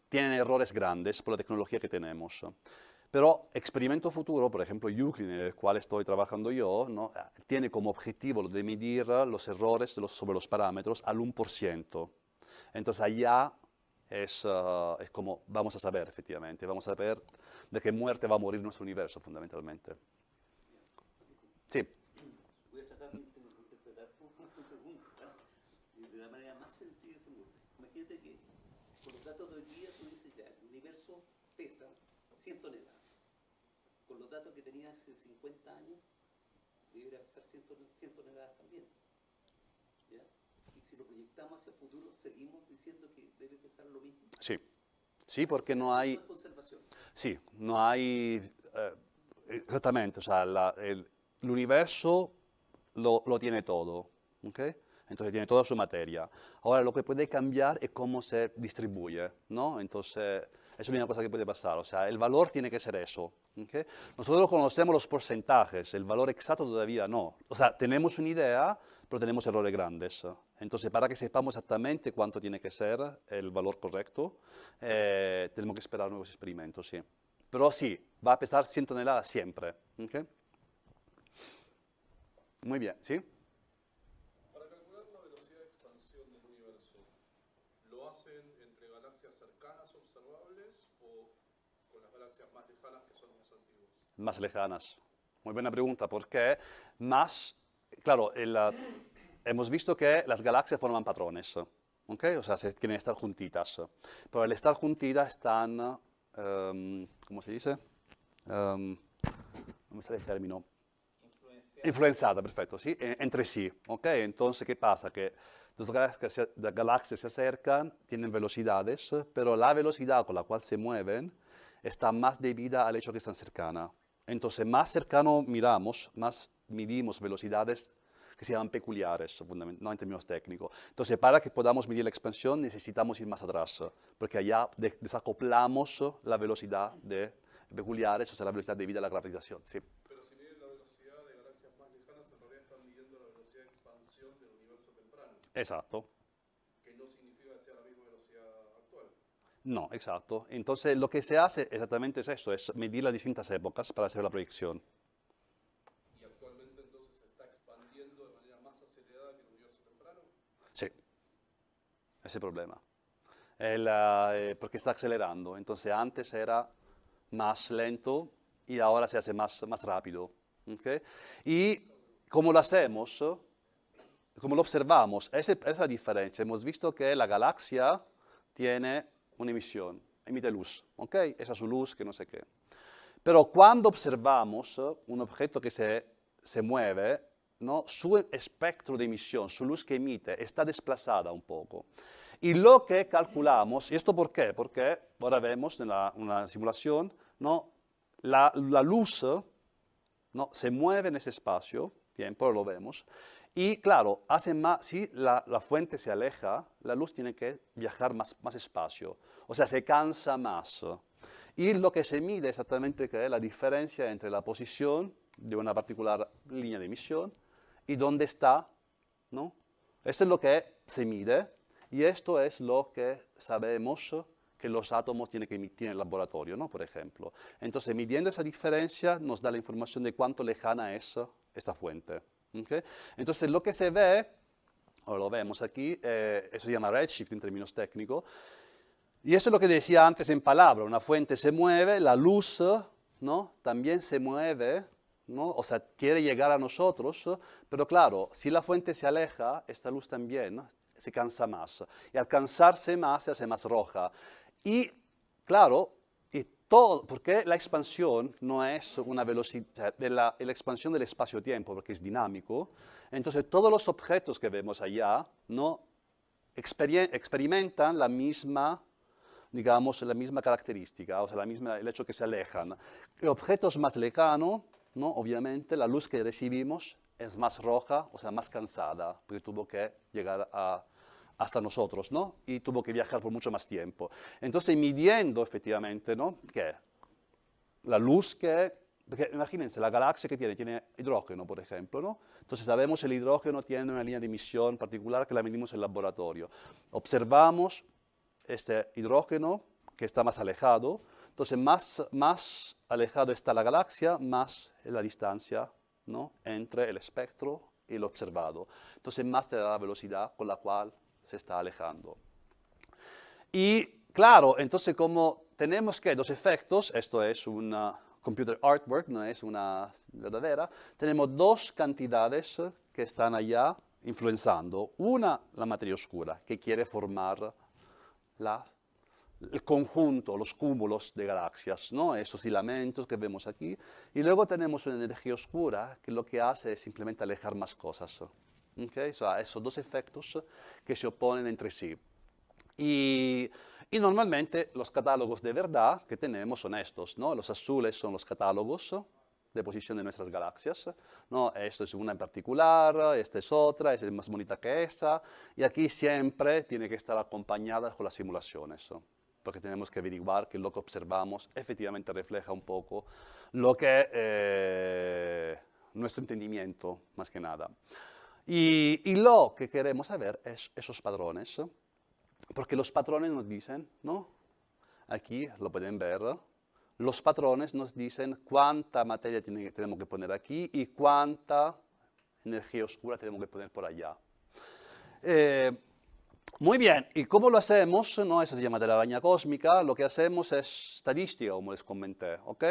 tienen errores grandes por la tecnología que tenemos. Pero Experimento Futuro, por ejemplo, Euclid, en el cual estoy trabajando yo, ¿no? tiene como objetivo de medir los errores sobre los parámetros al 1%. Entonces allá es, eh, es, como vamos a saber, efectivamente, vamos a saber de qué muerte va a morir nuestro universo, fundamentalmente. Sí. Con los datos de hoy día tú dices ya, el universo pesa 100 toneladas. Con los datos que tenía hace 50 años, debería pesar 100, toneladas también. ¿Ya? Y si lo proyectamos hacia el futuro, seguimos diciendo que debe pesar lo mismo. Sí. Sí, porque no hay... Sí, no hay... Eh, exactamente, o sea, el, universo lo, lo tiene todo. ¿okay? Entonces tiene toda su materia. Ahora lo que puede cambiar es cómo se distribuye, ¿no? Entonces, es una cosa que puede pasar, o sea, el valor tiene que ser eso. Nosotros conocemos los porcentajes, el valor exacto todavía no. O sea, tenemos una idea, pero tenemos errores grandes. Entonces, para que sepamos exactamente cuánto tiene que ser el valor correcto, eh, tenemos que esperar nuevos experimentos, sí. Pero sí, va a pesar 100 toneladas siempre. Muy bien, ¿sí? más lejanas? Muy buena pregunta, porque más, claro, hemos visto que las galaxias forman patrones, ¿ok? O sea, se que estar juntitas, pero al estar juntitas están, ehm, ¿cómo se dice? Ehm, no me sale el término. Influenciada. perfecto, sí, e, entre sí, ¿ok? Entonces, ¿qué pasa? Que las galaxias, galaxias se acercan, tienen velocidades, pero la velocidad con la cual se mueven está más debida al hecho que están cercanas. Entonces, más cercano miramos, más medimos velocidades que se llaman peculiares, no en términos técnicos. Entonces, para que podamos medir la expansión, necesitamos ir más atrás, porque allá desacoplamos la velocidad de peculiares, o sea, la velocidad debida a la gravitación. Sí. Pero si la velocidad de galaxias más lejanas, todavía están midiendo la velocidad de expansión del universo temprano. Exacto. No, exacto. Entonces lo que se hace exactamente es eso, es medir las distintas épocas para hacer la proyección. ¿Y actualmente entonces se está expandiendo de manera más acelerada que el universo temprano? Sí, ese problema. El, ah, eh, porque está acelerando. Entonces antes era más lento y ahora se hace más, más rápido. ¿Okay? Y como lo hacemos, como lo observamos, esa, esa diferencia, hemos visto que la galaxia tiene una emisión, emite luz, ¿ok? Esa es su luz que no sé qué. Pero cuando observamos ¿eh? un objeto que se, se mueve, ¿no? su espectro de emisión, su luz que emite, está desplazada un poco. Y lo que calculamos, ¿y esto por qué? Porque ahora vemos en la, una simulación, ¿no? la, la luz ¿no? se mueve en ese espacio, tiempo, lo vemos, y claro, hace más, si la, fuente se aleja, la luz tiene que viajar más, espacio, o sea, se cansa más. Y lo que se mide exactamente es la diferencia entre la posición de una particular línea de emisión y dónde está, ¿no? Eso es lo que se mide y esto es lo que sabemos que los átomos tienen que emitir en el laboratorio, ¿no? Por ejemplo. Entonces, midiendo esa diferencia nos da la información de cuánto lejana es esta fuente. Entonces, lo que se ve, o lo vemos aquí, eh, eso se llama redshift en términos técnicos, y eso es lo que decía antes en palabra, una fuente se mueve, la luz ¿no? también se mueve, ¿no? o sea, quiere llegar a nosotros, pero claro, si la fuente se aleja, esta luz también se cansa más, y al cansarse más se hace más roja. Y claro, porque la expansión no es una velocidad, la, la expansión del espacio-tiempo, porque es dinámico, entonces todos los objetos que vemos allá no experimentan la misma, digamos, la misma característica, o sea, la misma, el hecho que se alejan. El Objetos más lejanos, ¿no? obviamente, la luz que recibimos es más roja, o sea, más cansada, porque tuvo que llegar a hasta nosotros, ¿no? Y tuvo que viajar por mucho más tiempo. Entonces, midiendo efectivamente, ¿no? ¿Qué? La luz que... imagínense, la galaxia que tiene, tiene hidrógeno, por ejemplo, ¿no? Entonces sabemos el hidrógeno tiene una línea de emisión particular que la medimos en el laboratorio. Observamos este hidrógeno que está más alejado. Entonces, más, más alejado está la galaxia, más la distancia ¿no? entre el espectro y lo observado. Entonces, más será la velocidad con la cual se está alejando. Y claro, entonces como tenemos que dos efectos, esto es un computer artwork, no es una verdadera, tenemos dos cantidades que están allá influenciando. Una, la materia oscura, que quiere formar la, el conjunto, los cúmulos de galaxias, ¿no? esos filamentos que vemos aquí. Y luego tenemos una energía oscura que lo que hace es simplemente alejar más cosas. Okay? So, esos dos efectos que se oponen entre sí. Y, normalmente los catálogos de verdad que tenemos son estos, Los azules son los catálogos de posición de nuestras galaxias, ¿no? Esto es una en particular, esta es otra, es más bonita que esta, y aquí siempre tiene que estar acompañada con las simulaciones, porque tenemos que averiguar que lo que observamos efectivamente refleja un poco lo que eh, nuestro entendimiento, más que nada. Y, lo que queremos saber es esos patrones, porque los patrones nos dicen, ¿no? Aquí lo pueden ver, los patrones nos dicen cuánta materia tenemos que poner aquí y cuánta energía oscura tenemos que poner por allá. Eh, muy bien, ¿y cómo lo hacemos? No, eso se llama de la araña cósmica, lo que hacemos es estadística, como les comenté, ¿ok?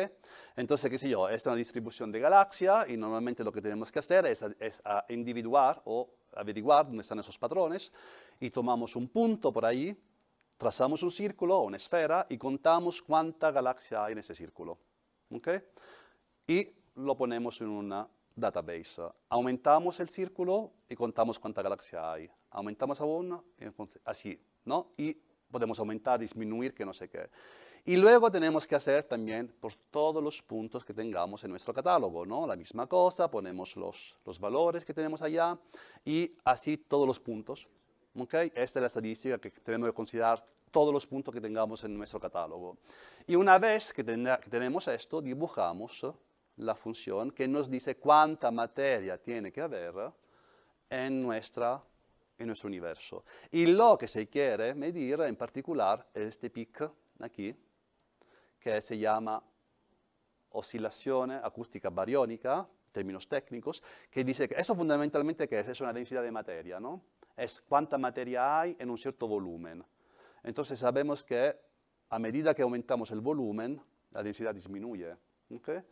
Entonces, qué sé yo, esta es una distribución de galaxia y normalmente lo que tenemos que hacer es, es individuar o averiguar dónde están esos patrones y tomamos un punto por ahí, trazamos un círculo o una esfera y contamos cuánta galaxia hay en ese círculo, Y lo ponemos en una database. Aumentamos el círculo y contamos cuánta galaxia hay aumentamos a así, ¿no? Y podemos aumentar, disminuir, que no sé qué. Y luego tenemos que hacer también por todos los puntos que tengamos en nuestro catálogo, ¿no? La misma cosa, ponemos los, los valores que tenemos allá y así todos los puntos, ¿ok? Esta es la estadística que tenemos que considerar todos los puntos que tengamos en nuestro catálogo. Y una vez que, que tenemos esto, dibujamos ¿eh? la función que nos dice cuánta materia tiene que haber en nuestra en nuestro universo. Y lo che si quiere medire en particular è este pic aquí, que se llama oscilación acústica bariónica, términos técnicos, che dice che questo fondamentalmente ¿qué es? una densità di materia, ¿no? Es cuánta materia hay en un certo volume. Entonces sabemos che a medida che aumentamos il volume, la densità disminuye. ¿okay?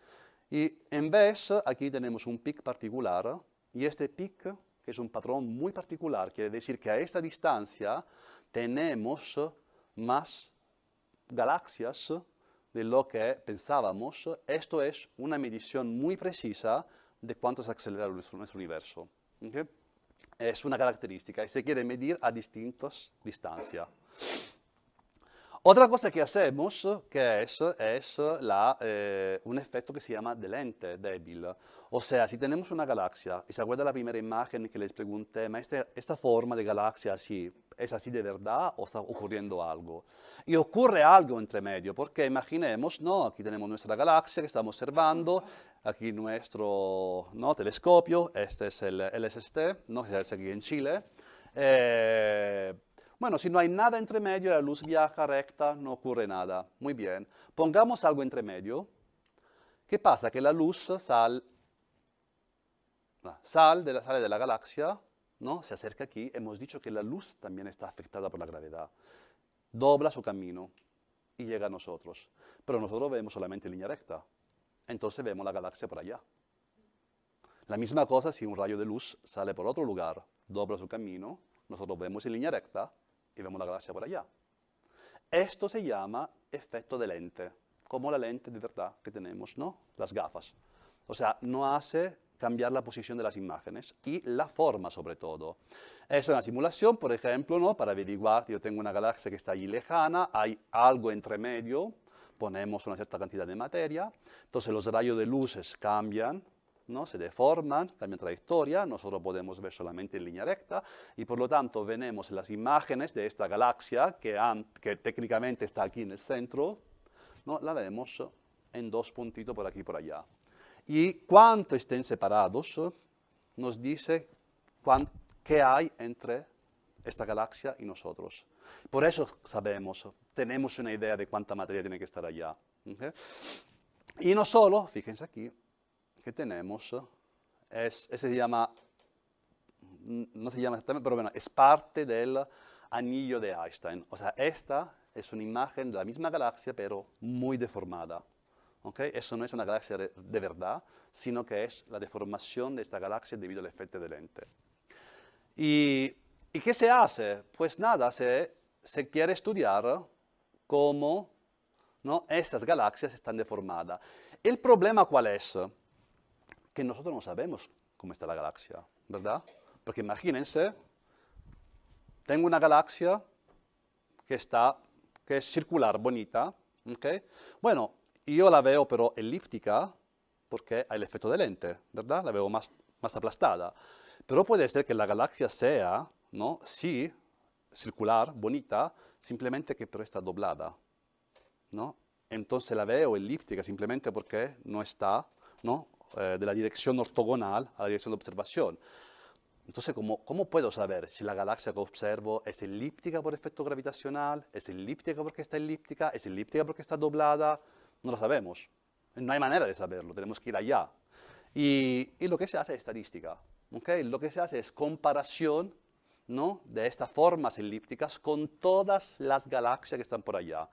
Y en vez, aquí tenemos un pic particolare, y este pic es un patrón muy particular, quiere decir que a esta distancia tenemos más galaxias de lo que pensábamos. Esto es una medición muy precisa de cuánto se acelera nuestro, universo. Es una característica y se quiere medir a distintas distancias. Otra cosa che hacemos, que es, es eh, un effetto che si chiama delente, débil. O sea, se abbiamo una galaxia, e se guarda la prima imagen che les pregunté, ¿ma questa forma di galaxia así, è così de verdad o sta ocurriendo algo? E ocurre algo entre medio, porque imaginemos, ¿no? Aquí tenemos nuestra galaxia que estamos observando, aquí nuestro ¿no? telescopio, este es el LSST, ¿no? que se hace aquí en Chile. Eh, Bueno, si no hay nada entre medio, la luz viaja recta, no ocurre nada. Muy bien. Pongamos algo entre medio. ¿Qué pasa? Que la luz sal, ah, sale de la galaxia, ¿no? se acerca aquí. Hemos dicho que la luz también está afectada por la gravedad. Dobla su camino y llega a nosotros. Pero nosotros vemos solamente línea recta. Entonces vemos la galaxia por allá. La misma cosa si un rayo de luz sale por otro lugar, dobla su camino, nosotros vemos en línea recta, y vemos la galaxia por allá. Esto se llama efecto de lente, como la lente de verdad que tenemos, ¿no? Las gafas. O sea, no hace cambiar la posición de las imágenes y la forma sobre todo. Es una simulación, por ejemplo, ¿no? para averiguar yo tengo una galaxia que está allí lejana, hay algo entre medio, ponemos una cierta cantidad de materia, entonces los rayos de luces cambian se deforman, también trayectoria, nosotros podemos ver solamente en línea recta y por lo tanto venemos las imágenes de esta galaxia que, técnicamente está aquí en el centro, ¿no? la vemos en dos puntitos por aquí y por allá. Y cuánto estén separados nos dice qué hay entre esta galaxia y nosotros. Por eso sabemos, tenemos una idea de cuánta materia tiene que estar allá. Y no solo, fíjense aquí, que tenemos es, se llama, mm, no se llama exactamente, pero bueno, es parte del anillo de Einstein. O sea, esta es una imagen de la misma galaxia, pero muy deformada. ¿Okay? Eso no es una galaxia de verdad, sino que es la deformación de esta galaxia debido al efecto de lente. ¿Y, ¿Y, qué se hace? Pues nada, se, se quiere estudiar cómo ¿no? estas galaxias están deformadas. ¿El problema cuál es? que nosotros no sabemos cómo está la galaxia, ¿verdad? Porque imagínense, tengo una galaxia que, está, que es circular, bonita, ¿ok? Bueno, yo la veo pero elíptica porque hay el efecto de lente, ¿verdad? La veo más, más aplastada. Pero puede ser que la galaxia sea, ¿no? Sí, circular, bonita, simplemente que pero está doblada, ¿no? Entonces la veo elíptica simplemente porque no está, ¿no? Eh, de la dirección ortogonal a la dirección de observación. Entonces, ¿cómo, ¿cómo, puedo saber si la galaxia que observo es elíptica por efecto gravitacional? ¿Es elíptica porque está elíptica? ¿Es elíptica porque está doblada? No lo sabemos. No hay manera de saberlo, tenemos que ir allá. Y, lo que se hace es estadística. ¿okay? Lo que se hace es comparación ¿no? de estas formas elípticas con todas las galaxias que están por allá.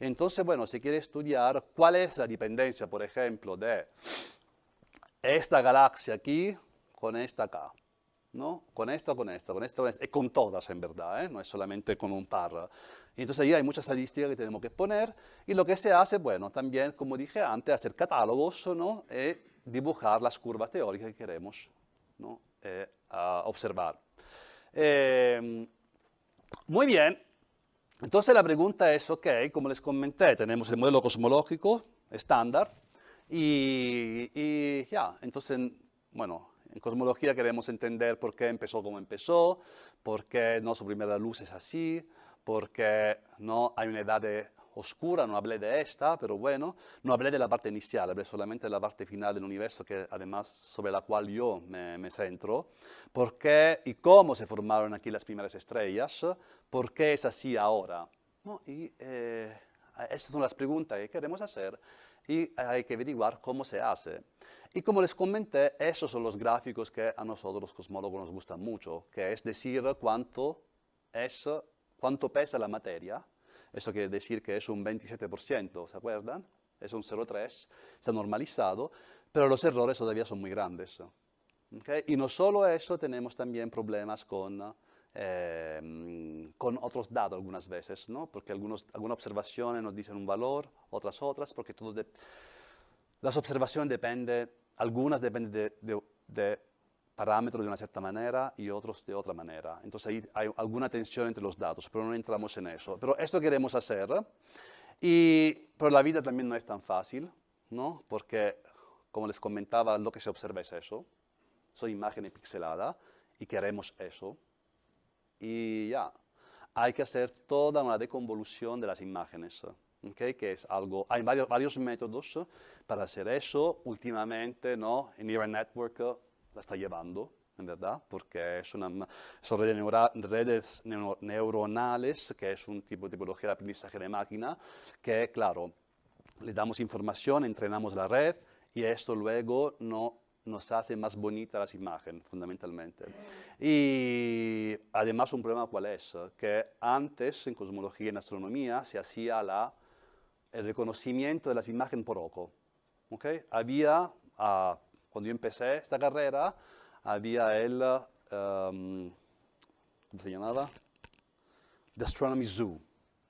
Entonces, bueno, si quiere estudiar cuál es la dependencia, por ejemplo, de esta galaxia aquí con esta acá, ¿no? Con esta, con esta, con esta, con esta, y con todas en verdad, ¿eh? no es solamente con un par. entonces ahí hay mucha estadística que tenemos que poner y lo que se hace, bueno, también, como dije antes, hacer catálogos, ¿no? Y eh, dibujar las curvas teóricas que queremos ¿no? Eh, observar. Em, muy bien, entonces la pregunta es, ok, como les comenté, tenemos el modelo cosmológico estándar, y, ya, entonces, bueno, en cosmología queremos entender por qué empezó como empezó, por qué no su primera luz es así, por qué no hay una edad oscura, no hablé de esta, pero bueno, no hablé de la parte inicial, hablé solamente de la parte final del universo, que además sobre la cual yo me, centro, por qué y cómo se formaron aquí las primeras estrellas, por qué es así ahora. ¿No? Y eh, esas son las preguntas que queremos hacer y hay que averiguar cómo se hace. Y como les comenté, esos son los gráficos que a nosotros los cosmólogos nos gustan mucho, que es decir cuánto, es, cuánto pesa la materia. Eso quiere decir que es un 27%, ¿se acuerdan? Es un 0,3, está normalizado, pero los errores todavía son muy grandes. Y no solo eso, tenemos también problemas con Em, con otros datos algunas veces, ¿no? porque algunos, algunas observaciones nos dicen un valor, otras otras, porque todo las observaciones dependen, algunas dependen de, parámetros de una cierta manera y otros de otra manera. Entonces ahí hay alguna tensión entre los datos, pero no entramos en eso. Pero esto queremos hacer, y, pero la vida también no es tan fácil, ¿no? porque como les comentaba, lo que se observa es eso, son imágenes pixeladas y queremos eso y ya. Hay que hacer toda una deconvolución de las imágenes, ¿okay? que es algo... Hay varios, varios, métodos para hacer eso. Últimamente, ¿no? En Neural Network la está llevando, en verdad, porque es una, son redes, neuronales, que es un tipo de tipología de aprendizaje de máquina, que, claro, le damos información, entrenamos la red, y esto luego no nos hace más bonitas las imágenes, fundamentalmente. Y además un problema cuál es, que antes en cosmología y en astronomía se hacía la, el reconocimiento de las imágenes por ojo. ¿okay? Había, ah, cuando yo empecé esta carrera, había el, um, ¿cómo se llamaba? The Astronomy Zoo.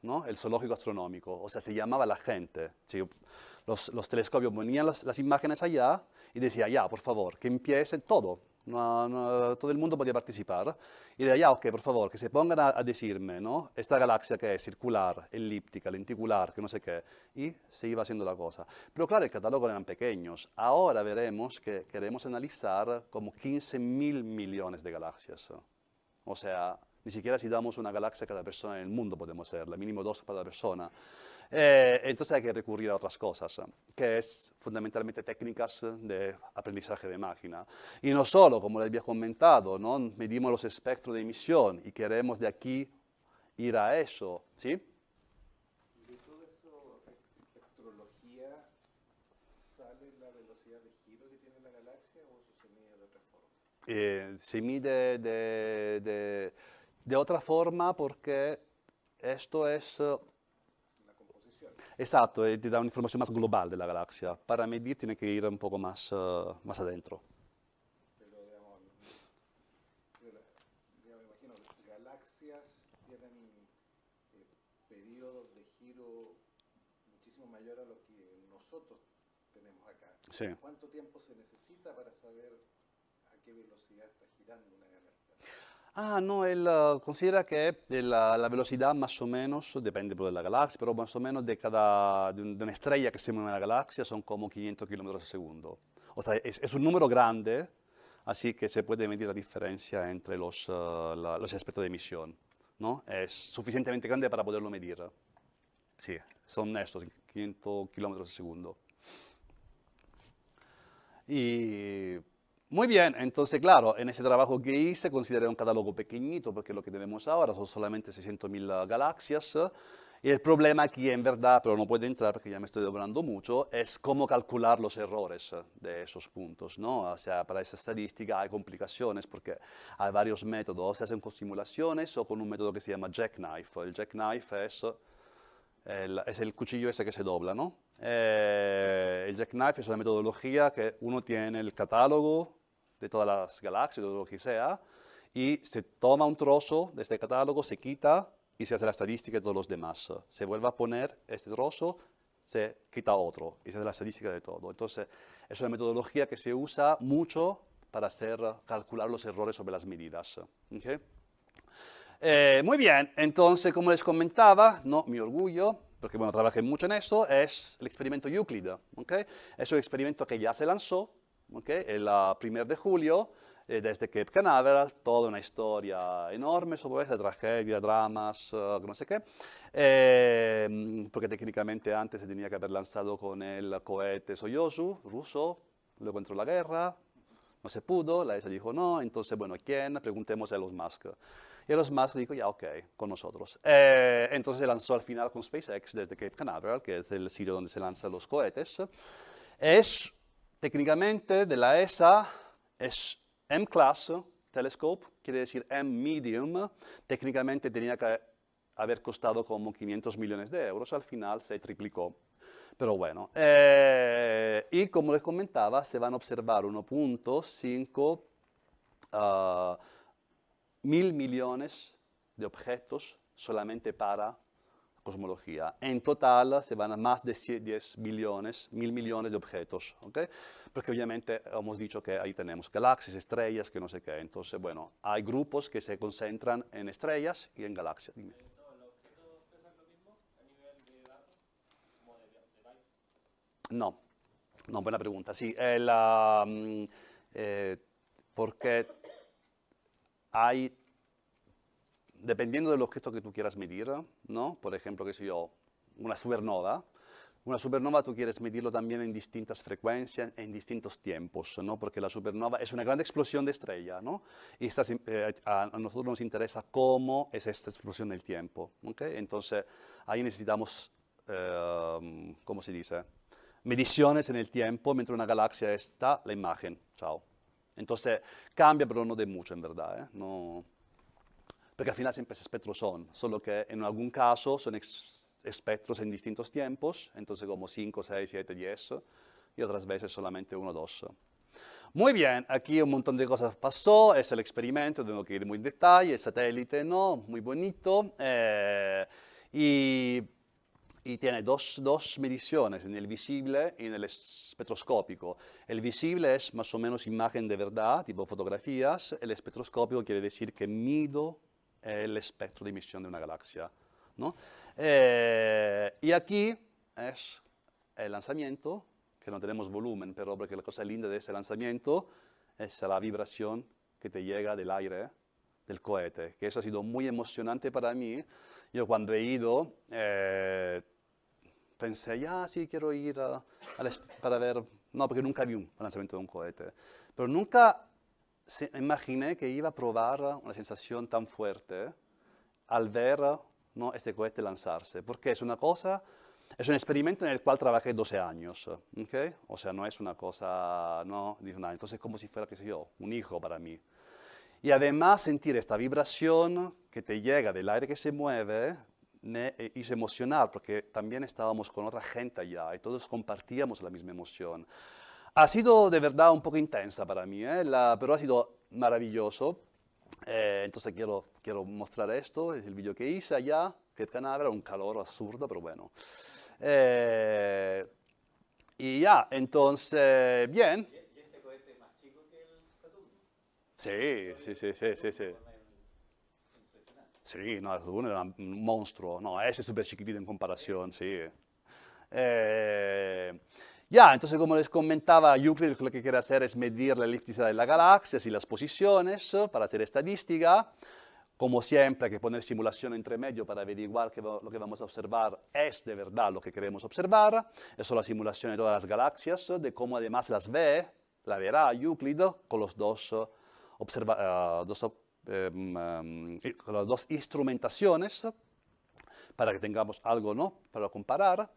¿no? el zoológico astronómico, o sea, se llamaba la gente. si los, los, telescopios ponían las, las, imágenes allá y decía, ya, por favor, que empiece todo, todo el mundo podía participar. Y decía, ya, ok, por favor, que se pongan a, decirme, ¿no? Esta galaxia que es circular, elíptica, lenticular, que no sé qué. Y se iba haciendo la cosa. Pero claro, el catálogo eran pequeños. Ahora veremos que queremos analizar como 15 mil millones de galaxias. O sea, ni siquiera si damos una galaxia a cada persona en el mundo podemos hacerla, mínimo dos para cada persona. Eh, entonces hay que recurrir a otras cosas, que es fundamentalmente técnicas de aprendizaje de máquina. Y no solo, como les había comentado, ¿no? medimos los espectros de emisión y queremos de aquí ir a eso, ¿sí? Eh, se mide de, de, de, otra forma porque esto es eh, Exacto, te da una información más global de la galaxia. Para medir tiene que ir un poco más, más adentro. Pero digamos, me imagino, galaxias tienen eh, periodos de giro muchísimo mayor a lo que nosotros tenemos acá. ¿Cuánto tiempo se necesita para saber a qué velocidad está girando una galaxia? Ah, no, él ah, considera que eh, la, velocidad más o menos, depende de la galaxia, pero más o menos de, cada, de, una estrella que se mueve en la galaxia son como 500 kilómetros al segundo. O sea, es, un número grande, así que se puede medir la diferencia entre los, ah, los aspectos de emisión. ¿no? Es suficientemente grande para poderlo medir. Sí, son estos, 500 kilómetros al segundo. Y muy bien, entonces claro, en ese trabajo que hice consideré un catálogo pequeñito porque lo que tenemos ahora son solamente 600.000 galaxias ¿eh? y el problema aquí en verdad, pero no puede entrar porque ya me estoy doblando mucho, es cómo calcular los errores ¿eh? de esos puntos, ¿no? O sea, para esa estadística hay complicaciones porque hay varios métodos, se hacen con simulaciones o con un método que se llama jackknife. El jackknife es el, es el cuchillo ese que se dobla, ¿no? Eh, el jackknife es una metodología que uno tiene el catálogo de todas las galaxias o lo que sea, y se toma un trozo de este catálogo, se quita y se hace la estadística de todos los demás. Se vuelve a poner este trozo, se quita otro y se hace la estadística de todo. Entonces, es una metodología que se usa mucho para hacer, calcular los errores sobre las medidas. Eh, muy bien, entonces, como les comentaba, no, mi orgullo, porque bueno, trabajé mucho en eso, es el experimento Euclid. Es un experimento que ya se lanzó, ¿okay? El 1 de julio, eh, desde Cape Canaveral, toda una historia enorme sobre esta tragedia, dramas, eh, no sé qué, em, porque técnicamente antes se tenía que haber lanzado con el cohete Soyuz ruso, luego entró la guerra, no se pudo, la ESA dijo no, entonces, bueno, ¿quién? Preguntemos a Elon Musk. Y Elon Musk dijo, ya, ok, con nosotros. Eh, entonces se lanzó al final con SpaceX desde Cape Canaveral, que es el sitio donde se lanzan los cohetes. Es Técnicamente de la ESA es M-Class Telescope, quiere decir M-Medium. Técnicamente tenía que haber costado como 500 millones de euros, al final se triplicó. Pero bueno, eh, y como les comentaba, se van a observar 1.5 ah, mil millones de objetos solamente para cosmología. En total se van a más de 10 millones, mil millones de objetos, ¿ok? Porque obviamente hemos dicho que ahí tenemos galaxias, estrellas, que no sé qué. Entonces, bueno, hay grupos que se concentran en estrellas y en galaxias. No, no, buena pregunta. Sí, eh, porque hay dependiendo del objeto que tú quieras medir, ¿no? Por ejemplo, que sé yo, una supernova, una supernova tú quieres medirlo también en distintas frecuencias, en distintos tiempos, ¿no? porque la supernova es una gran explosión de estrella, ¿no? y eh, a nosotros nos interesa cómo es esta explosión del tiempo. ¿okay? Entonces, ahí necesitamos, eh, ¿cómo se dice? Mediciones en el tiempo, mientras una galaxia está, la imagen, chao. Entonces, cambia, pero no de mucho, en verdad. ¿eh? No porque al final siempre espectros son, solo que en algún caso son espectros en distintos tiempos, entonces como 5, 6, 7, 10, y otras veces solamente 1, 2. Muy bien, aquí un montón de cosas pasó, es el experimento, tengo que ir muy en detalle, el satélite no, muy bonito, eh, y, tiene dos, dos mediciones, en el visible y en el espectroscópico. El visible es más o menos imagen de verdad, tipo fotografías, el espectroscópico quiere decir que mido eh, el espectro de emisión de una galaxia. ¿no? Eh, y aquí es el lanzamiento, que no tenemos volumen, pero porque la cosa linda de ese lanzamiento es la vibración que te llega del aire del cohete, que eso ha sido muy emocionante para mí. Yo cuando he ido, eh, pensé, ya ah, sí, quiero ir a, para ver, no, porque nunca vi un lanzamiento de un cohete, pero nunca imaginé que iba a probar una sensación tan fuerte al ver ¿no? este cohete lanzarse, porque es una cosa, es un experimento en el cual trabajé 12 años, ¿okay? o sea, no es una cosa, no, entonces como si fuera, qué sé yo, un hijo para mí. Y además sentir esta vibración que te llega del aire que se mueve, me eh, hizo emocionar, porque también estábamos con otra gente allá y todos compartíamos la misma emoción. Ha sido de verdad un poco intensa para mí, ¿eh? La, pero ha sido maravilloso. Eh, entonces quiero, quiero mostrar esto, es el vídeo que hice allá, que era un calor absurdo, pero bueno. Eh, y ya, entonces, bien. ¿Y este cohete es más chico que el Saturno? Sí, sí, sí, sí, sí. sí. Sí, no, Saturno era un monstruo, no, ese es súper chiquitito en comparación, sí. Ya, entonces como les comentaba, Euclid lo que quiere hacer es medir la elíptica de las galaxias y las posiciones ¿eh? para hacer estadística. Como siempre, hay que poner simulación entre medio para averiguar que lo que vamos a observar es de verdad lo que queremos observar. Eso es la simulación de todas las galaxias, ¿eh? de cómo además las ve, la verá Euclid ¿eh? con los dos, em, em, las dos instrumentaciones para que tengamos algo ¿no? para comparar.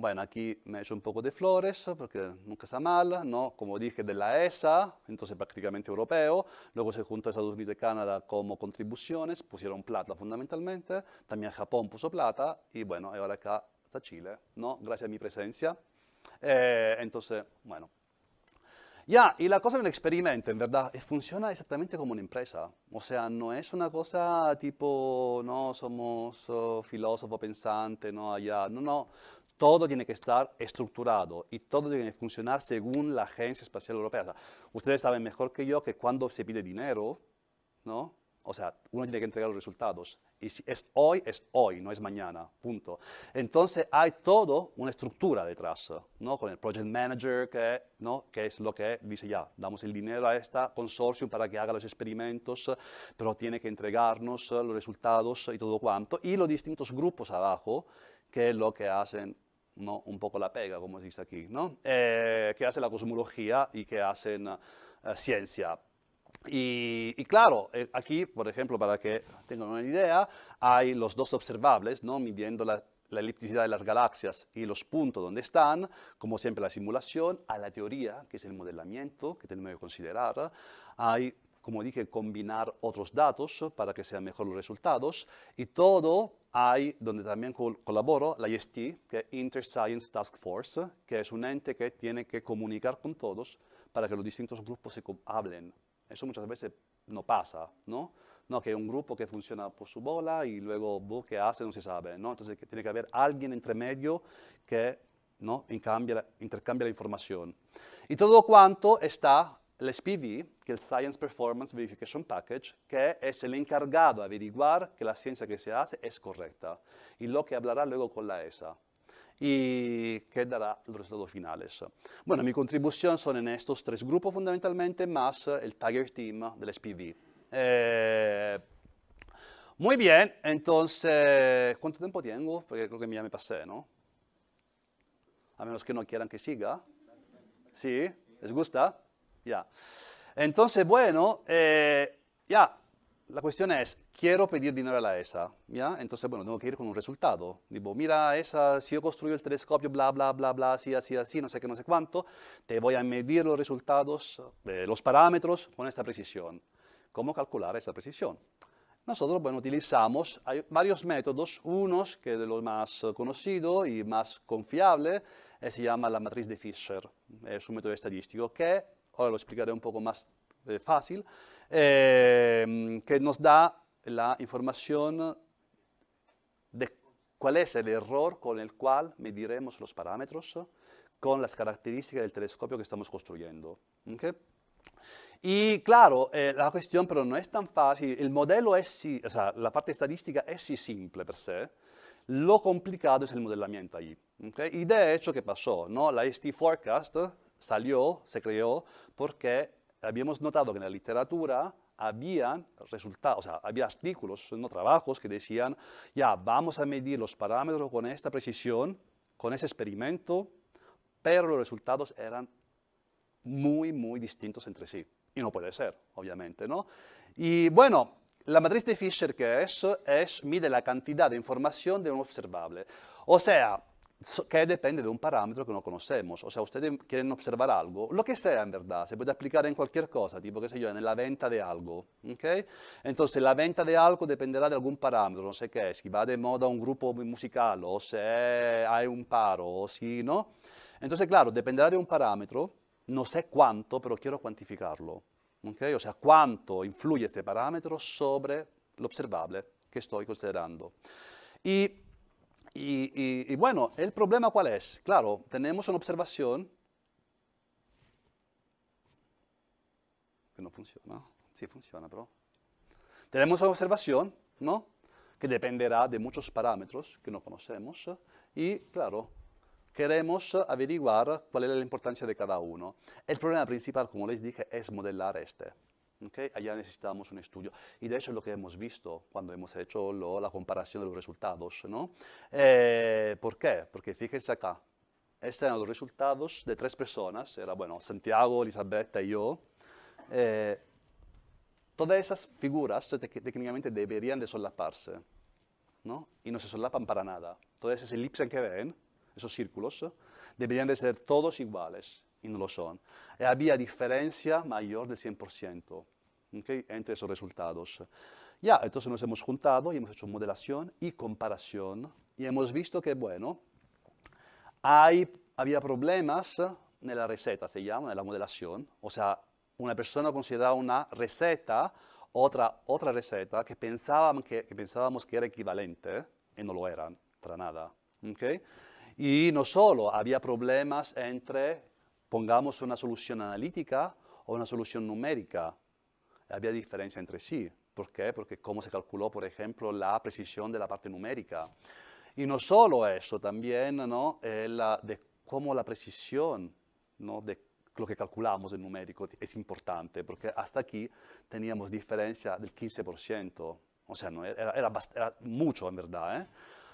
Bueno, aquí me he hecho un poco de flores, porque nunca está mal, ¿no? Como dije, de la ESA, entonces prácticamente europeo. Luego se juntó a Estados Unidos y Canadá como contribuciones, pusieron plata fundamentalmente. También Japón puso plata y bueno, ahora acá está Chile, ¿no? Gracias a mi presencia. Eh, entonces, bueno. Ya, y la cosa del experimento, en verdad, eh, funciona exactamente como una empresa. O sea, no es una cosa tipo, no, somos oh, filósofo pensante, no, allá. No, no todo tiene que estar estructurado y todo tiene que funcionar según la Agencia Espacial Europea. ustedes saben mejor que yo que cuando se pide dinero, ¿no? O sea, uno tiene que entregar los resultados. Y si es hoy, es hoy, no es mañana, punto. Entonces hay todo una estructura detrás, ¿no? Con el project manager, que, ¿no? que es lo que dice ya, damos el dinero a esta consorcio para que haga los experimentos, pero tiene que entregarnos los resultados y todo cuanto. Y los distintos grupos abajo, que es lo que hacen ¿no? un poco la pega, como se dice aquí, ¿no? Eh, que hace la cosmología y que hacen eh, ciencia. Y, claro, eh, aquí, por ejemplo, para que tengan una idea, hay los dos observables, ¿no? midiendo la, la elipticidad de las galaxias y los puntos donde están, como siempre la simulación, a la teoría, que es el modelamiento, que tenemos que considerar. Hay como dije, combinar otros datos para que sean mejores los resultados. Y todo hay, donde también colaboro, la IST, que es Inter Science Task Force, que es un ente que tiene que comunicar con todos para que los distintos grupos se hablen. Eso muchas veces no pasa, ¿no? No, que hay un grupo que funciona por su bola y luego qué hace no se sabe, ¿no? Entonces tiene que haber alguien entre medio que ¿no? intercambia la información. Y todo cuanto está SPV, que es el Science Performance Verification Package, que es el encargado de averiguar que la ciencia que se hace es correcta y lo que hablará luego con la ESA y que dará los resultados finales. Bueno, mi contribución son en estos tres grupos fundamentalmente, más el Tiger Team del SPV. Eh, muy bien, entonces, ¿cuánto tiempo tengo? Porque creo que ya me pasé, ¿no? A menos que no quieran que siga. ¿Sí? ¿Les gusta? Ya. Entonces, bueno, eh, ya, la cuestión es, quiero pedir dinero a la ESA, ¿ya? Entonces, bueno, tengo que ir con un resultado. Digo, mira, ESA, si yo construyo el telescopio, bla, bla, bla, bla, así, así, así, no sé qué, no sé cuánto, te voy a medir los resultados, eh, los parámetros con esta precisión. ¿Cómo calcular esta precisión? Nosotros, bueno, utilizamos, varios métodos, unos que es de los más conocidos y más confiables, eh, se llama la matriz de Fisher, es un método estadístico que ahora lo explicaré un poco más eh, fácil, em, que nos da la información de cuál es el error con el cual mediremos los parámetros con las características del telescopio que estamos construyendo. Y claro, eh, la cuestión pero no es tan fácil. El modelo es, sí, o sea, la parte estadística es sí simple per se. Lo complicado es el modelamiento ahí. ¿Okay? Y de hecho, ¿qué pasó? No? La ST Forecast, salió, se creó, porque habíamos notado que en la literatura había resultados, o sea, había artículos, no trabajos, que decían, ya, vamos a medir los parámetros con esta precisión, con ese experimento, pero los resultados eran muy, muy distintos entre sí. Y no puede ser, obviamente, ¿no? Y bueno, la matriz de Fisher, que es, es mide la cantidad de información de un observable. O sea, che depende de un parámetro che non conosciamo. O sea, ustedes quieren observar algo, lo che sea in verdad, se puede applicare in cualquier cosa, tipo, che se io, en la venta di algo. Ok? Entonces, la venta di algo dependerà di algún parámetro, no sé che, si va de moda un gruppo musical, o se hai un paro, o si no. Entonces, claro, dependerà di un parámetro, no sé quanto, però quiero cuantificarlo. Ok? O sea, quanto influye este parámetro sobre lo observable que estoy considerando. Y Y, bueno, el problema cuál es? Claro, tenemos una observación que no funciona. Sí funciona, pero... Tenemos una observación, ¿no? Que dependerá de muchos parámetros que no conocemos y, claro, queremos averiguar cuál es la importancia de cada uno. El problema principal, como les dije, es modelar este allá necesitamos un estudio. Y de hecho es lo que hemos visto cuando hemos hecho la comparación de los resultados. ¿no? Eh, ¿Por qué? Porque fíjense acá, estos eran los resultados de tres personas, era bueno, Santiago, Elisabetta y yo. Eh, todas esas figuras técnicamente deberían de solaparse, ¿no? Y no se solapan para nada. Todas esas elipses que ven, esos círculos, deberían de ser todos iguales y no lo son. E había diferencia mayor del 100% entre esos resultados. Ya, entonces nos hemos juntado y hemos hecho modelación y comparación y hemos visto que, bueno, hay, había problemas en la receta, se llama, en la modelación. O sea, una persona consideraba una receta, otra, otra receta que, que, pensábamos que era equivalente y no lo eran para nada. Y no solo, había problemas entre pongamos una solución analítica o una solución numérica. Había diferencia entre sí. ¿Por qué? Porque cómo se calculó, por ejemplo, la precisión de la parte numérica. Y no solo eso, también ¿no? La de cómo la precisión ¿no? de lo que calculamos en numérico es importante, porque hasta aquí teníamos diferencia del 15%, o sea, no, era, mucho en verdad, ¿eh?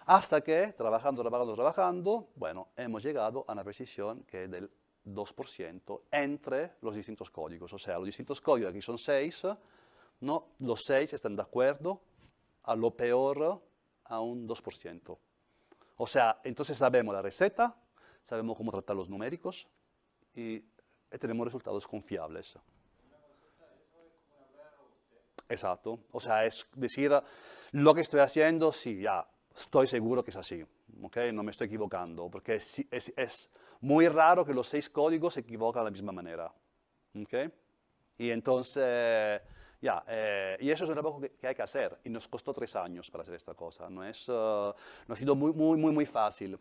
hasta que trabajando, trabajando, trabajando, bueno, hemos llegado a una precisión que es del 2% entre los distintos códigos. O sea, los distintos códigos, aquí son 6, ¿no? los 6 están de acuerdo a lo peor a un 2%. O sea, entonces sabemos la receta, sabemos cómo tratar los numéricos y, tenemos resultados confiables. Exacto. O sea, es decir, lo que estoy haciendo, sí, ya, estoy seguro que es así. ¿ok? No me estoy equivocando, porque es, es muy raro que los seis códigos se equivocan de la misma manera. Y entonces, ya, eh, y eso es un trabajo que, hay que hacer. Y nos costó tres años para hacer esta cosa. No, es, eh, no ha sido muy, muy, muy, muy fácil.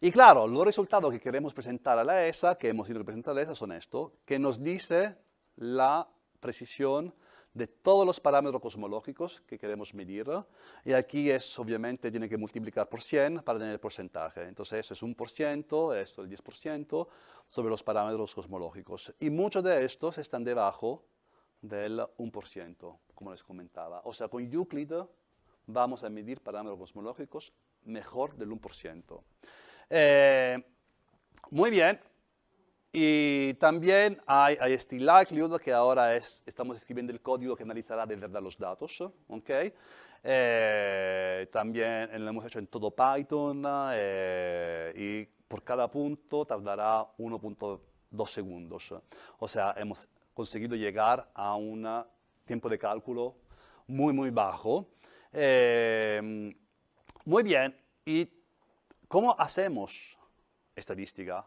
Y claro, los resultados que queremos presentar a la ESA, que hemos ido a presentar a la ESA, son esto, que nos dice la precisión de todos los parámetros cosmológicos que queremos medir. Y aquí es, obviamente, tiene que multiplicar por 100 para tener el porcentaje. Entonces, eso es un por ciento, esto es el 10% sobre los parámetros cosmológicos. Y muchos de estos están debajo del 1%, como les comentaba. O sea, con Euclid vamos a medir parámetros cosmológicos mejor del 1%. Eh, muy bien, y también hay, hay este likelihood, que ahora es, estamos escribiendo el código que analizará de verdad los datos. ¿okay? Eh, también lo hemos hecho en todo Python eh, y por cada punto tardará 1.2 segundos. O sea, hemos conseguido llegar a un tiempo de cálculo muy, muy bajo. Eh, muy bien, ¿y cómo hacemos estadística?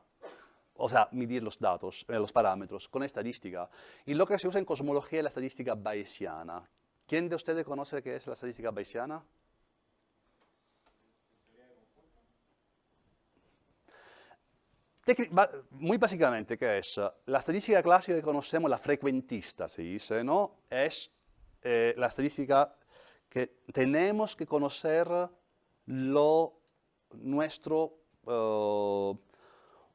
o sea, medir los datos, eh, los parámetros con estadística. Y lo que se usa en cosmología es la estadística bayesiana. ¿Quién de ustedes conoce qué es la estadística bayesiana? Muy básicamente, ¿qué es? La estadística clásica que conocemos, la frecuentista, se dice, ¿no? Es eh, la estadística que tenemos que conocer lo nuestro eh,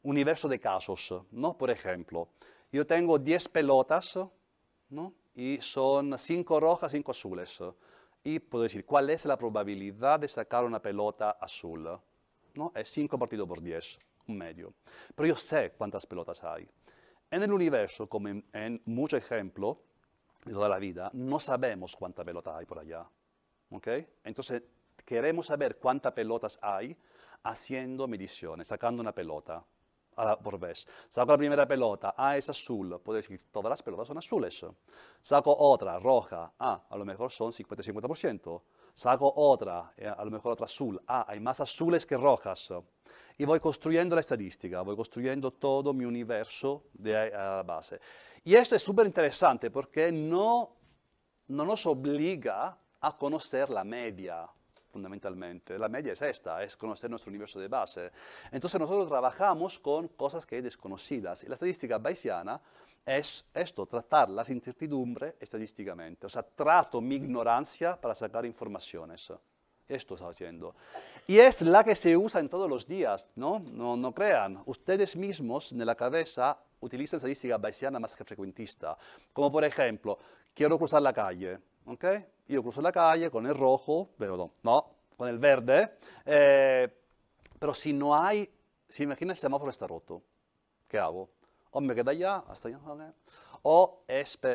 universo de casos, ¿no? Por ejemplo, yo tengo 10 pelotas, ¿no? Y son 5 rojas, 5 azules. Y puedo decir, ¿cuál es la probabilidad de sacar una pelota azul? ¿No? Es 5 partido por 10, un medio. Pero yo sé cuántas pelotas hay. En el universo, como en, muchos ejemplos de toda la vida, no sabemos cuánta pelota hay por allá. ¿Ok? Entonces, queremos saber cuántas pelotas hay haciendo mediciones, sacando una pelota. a Borbés. Saco la primera pelota, A es azul, puedo decir que todas las pelotas son azules. Saco otra, roja, A, a lo mejor son 50-50%. Saco otra, a lo mejor otra azul, A, hay más azules que rojas. Y voy construyendo la estadística, voy construyendo todo mi universo de la base. Y esto es súper interesante porque no, no nos obliga a conocer la media fundamentalmente. La media es esta, es conocer nuestro universo de base. Entonces nosotros trabajamos con cosas que desconocidas. Y la estadística bayesiana es esto, tratar las incertidumbres estadísticamente. O sea, trato mi ignorancia para sacar informaciones. Esto está haciendo. Y es la que se usa en todos los días, ¿no? No, no crean. Ustedes mismos en la cabeza utilizan estadística bayesiana más que frecuentista. Como por ejemplo, quiero cruzar la calle, ¿ok? Yo cruzo la calle con el rojo, perdón, no, con el verde, eh, pero si no hay, si imagina el semáforo está roto, ¿qué hago? O me quedo allá, hasta allá, o,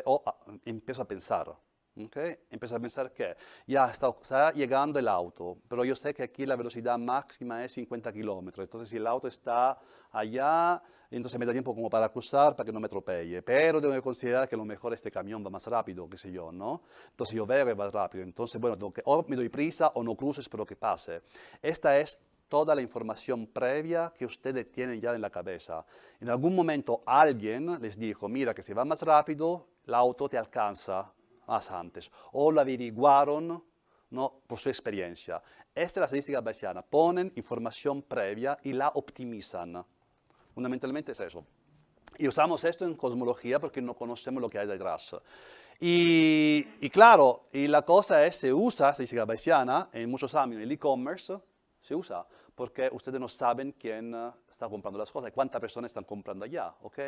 o ah, empiezo a pensar, Okay. a pensar que ya está, llegando el auto, pero yo sé que aquí la velocidad máxima es 50 kilómetros. Entonces, si el auto está allá, entonces me da tiempo como para cruzar para que no me atropelle. Pero tengo que considerar que a lo mejor este camión va más rápido, qué sé yo, ¿no? Entonces, yo veo que va rápido. Entonces, bueno, que, o me doy prisa o no cruzo, espero que pase. Esta es toda la información previa que ustedes tienen ya en la cabeza. En algún momento alguien les dijo, mira que si va más rápido, el auto te alcanza más antes, o lo averiguaron ¿no? por su experiencia. Esta es la estadística bayesiana, ponen información previa y la optimizan. Fundamentalmente es eso. Y usamos esto en cosmología porque no conocemos lo que hay detrás. Y, y claro, y la cosa es, se usa estadística bayesiana en muchos ámbitos, el e-commerce se usa porque ustedes no saben quién eh, está comprando las cosas, cuántas personas están comprando allá, ¿ok?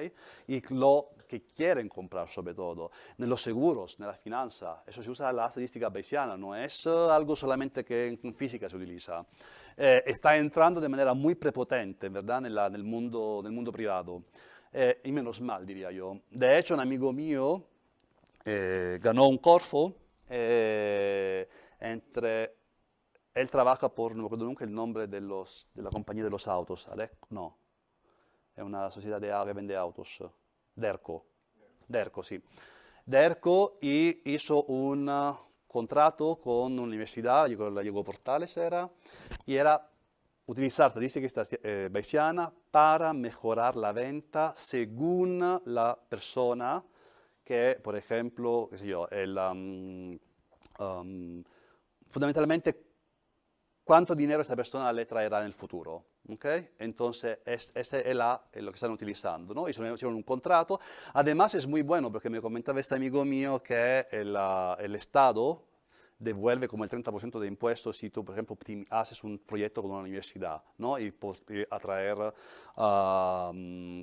Y lo que quieren comprar sobre todo, en los seguros, en la finanza, eso se usa la estadística bayesiana, no es eh, algo solamente que en física se utiliza. Eh, está entrando de manera muy prepotente, ¿verdad?, en el mundo, del mundo privado. y menos mal, diría yo. De hecho, un amigo mío ganó un Corfo entre él trabaja por, no recuerdo nunca el nombre de, de la compañía de los autos, Alec, no, es una sociedad de que vende autos, Derco, Derco, sí. Derco hizo un ah, contrato con una universidad, yo creo que la llegó Portales era, y era utilizar estadística eh, para mejorar la venta según la persona que, por ejemplo, qué sé yo, fundamentalmente cuánto dinero esta persona le traerá en el futuro. ¿ok? Entonces, este es, eh, lo que están utilizando, ¿no? Hicieron, hicieron, un contrato. Además, es muy bueno porque me comentaba este amigo mío que el, ah, Estado devuelve como el 30% de impuestos si tú, por ejemplo, haces un proyecto con una universidad ¿no? y, atraer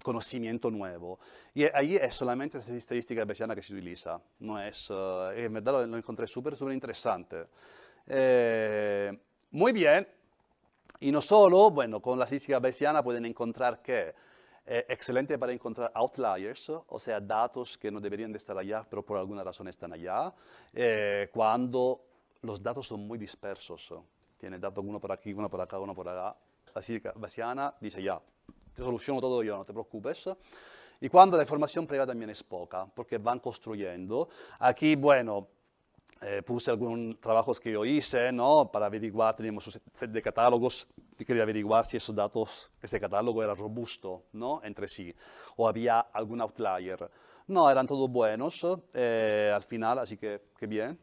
conocimiento nuevo. Y ahí es solamente la estadística bayesiana que se utiliza. No es, eh, en verdad lo, encontré súper, súper interesante. Eh, muy bien. Y no solo, bueno, con la estadística bayesiana pueden encontrar que es eh, excelente para encontrar outliers, o sea, datos que no deberían estar allá, pero por alguna razón están allá, eh, cuando los datos son muy dispersos. Tiene datos uno por aquí, uno por acá, uno por acá. La estadística bayesiana dice ya, te soluciono todo yo, no te preocupes. Y cuando la información privada también es poca, porque van construyendo. Aquí, bueno, eh, puse algunos trabajos que yo hice, ¿no? Para averiguar, teníamos un set de catálogos y quería averiguar si esos datos, ese catálogo era robusto, ¿no? Entre sí, o había algún outlier. No, eran todos buenos eh, al final, así que, qué bien.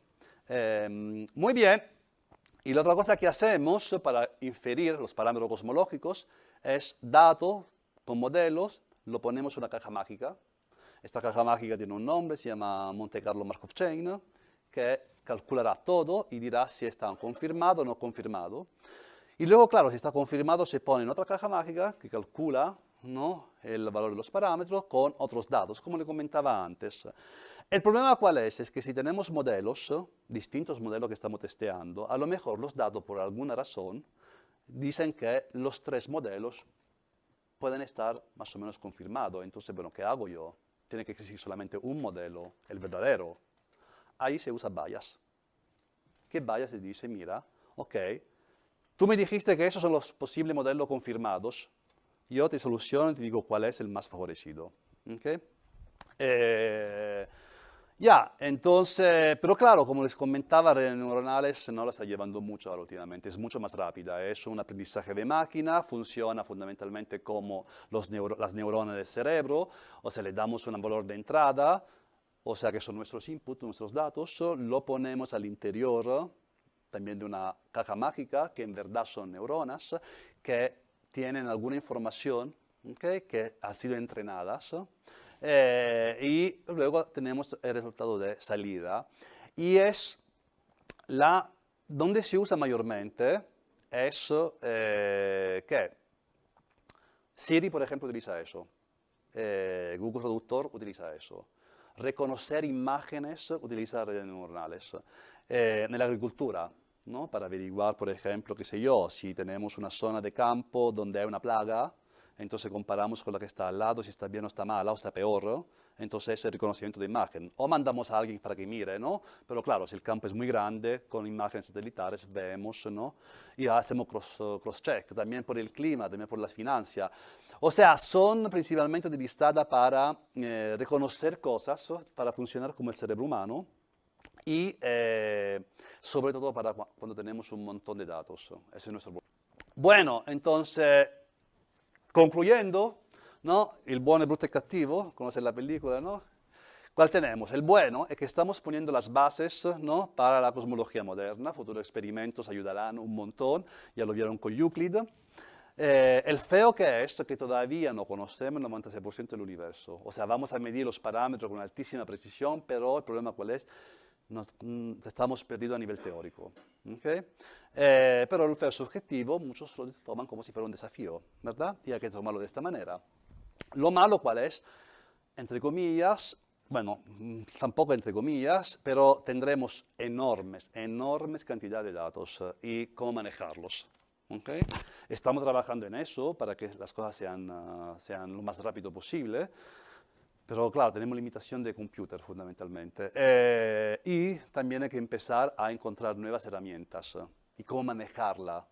Em, muy bien. Y la otra cosa que hacemos para inferir los parámetros cosmológicos es datos con modelos, lo ponemos en una caja mágica. Esta caja mágica tiene un nombre, se llama Monte Carlo Markov Chain que calculará todo y dirá si está confirmado o no confirmado. Y luego, claro, si está confirmado, se pone en otra caja mágica que calcula ¿no? el valor de los parámetros con otros datos, como le comentaba antes. El problema cuál es, es que si tenemos modelos, distintos modelos que estamos testeando, a lo mejor los datos por alguna razón dicen que los tres modelos pueden estar más o menos confirmados. Entonces, bueno, ¿qué hago yo? Tiene que existir solamente un modelo, el verdadero, ahí se usa bias. ¿Qué bias te dice, mira, ok, tú me dijiste que esos son los posibles modelos confirmados, yo te soluciono y te digo cuál es el más favorecido. Eh, ya, entonces, pero claro, como les comentaba, redes neuronales no la está llevando mucho ahora últimamente, es mucho más rápida, es un aprendizaje de máquina, funciona fundamentalmente como los las neuronas del cerebro, o sea, le damos un valor de entrada, o sea que son nuestros inputs, nuestros datos, lo ponemos al interior también de una caja mágica, que en verdad son neuronas, que tienen alguna información que ha sido entrenada. Eh, y luego tenemos el resultado de salida. Y es la, donde se usa mayormente, es eh, que Siri, por ejemplo, utiliza eso. Eh, Google Traductor utiliza eso reconocer imágenes utilizar redes neuronales. Eh, en la agricultura, ¿no? para averiguar, por ejemplo, qué sé yo, si tenemos una zona de campo donde hay una plaga, entonces comparamos con la que está al lado, si está bien o está mal, o está peor entonces el reconocimiento de imagen. O mandamos a alguien para que mire, ¿no? Pero claro, si el campo es muy grande, con imágenes satelitales vemos, ¿no? Y hacemos eh, cross-check, también por el clima, también por las finanzas. O sea, son principalmente de vista para eh, reconocer cosas, para funcionar como el cerebro humano y eh, sobre todo para cuando tenemos un montón de datos. Eso es nuestro... Bueno, entonces, concluyendo, ¿no? El bueno, el bruto y cattivo, conoces la película, ¿no? ¿Cuál tenemos? El bueno es que estamos poniendo las bases para la cosmología moderna, futuros experimentos ayudarán un montón, ya lo vieron con Euclid. Eh, el feo que es que todavía no conocemos el 96% del universo, o sea, vamos a medir los parámetros con altísima precisión, pero el problema cuál es, Nos, mm, estamos perdidos a nivel teórico. ¿okay? Eh, pero el feo subjetivo muchos lo toman como si fuera un desafío, ¿verdad? Y hay que tomarlo de esta manera. Lo malo cuál es, entre comillas, bueno, tampoco entre comillas, pero tendremos enormes, enormes cantidades de datos eh, y cómo manejarlos. ¿Okay? Estamos trabajando en eso para que las cosas sean, eh, lo más rápido posible, pero claro, tenemos limitación de computer fundamentalmente. Eh, y también hay que empezar a encontrar nuevas herramientas y cómo manejarla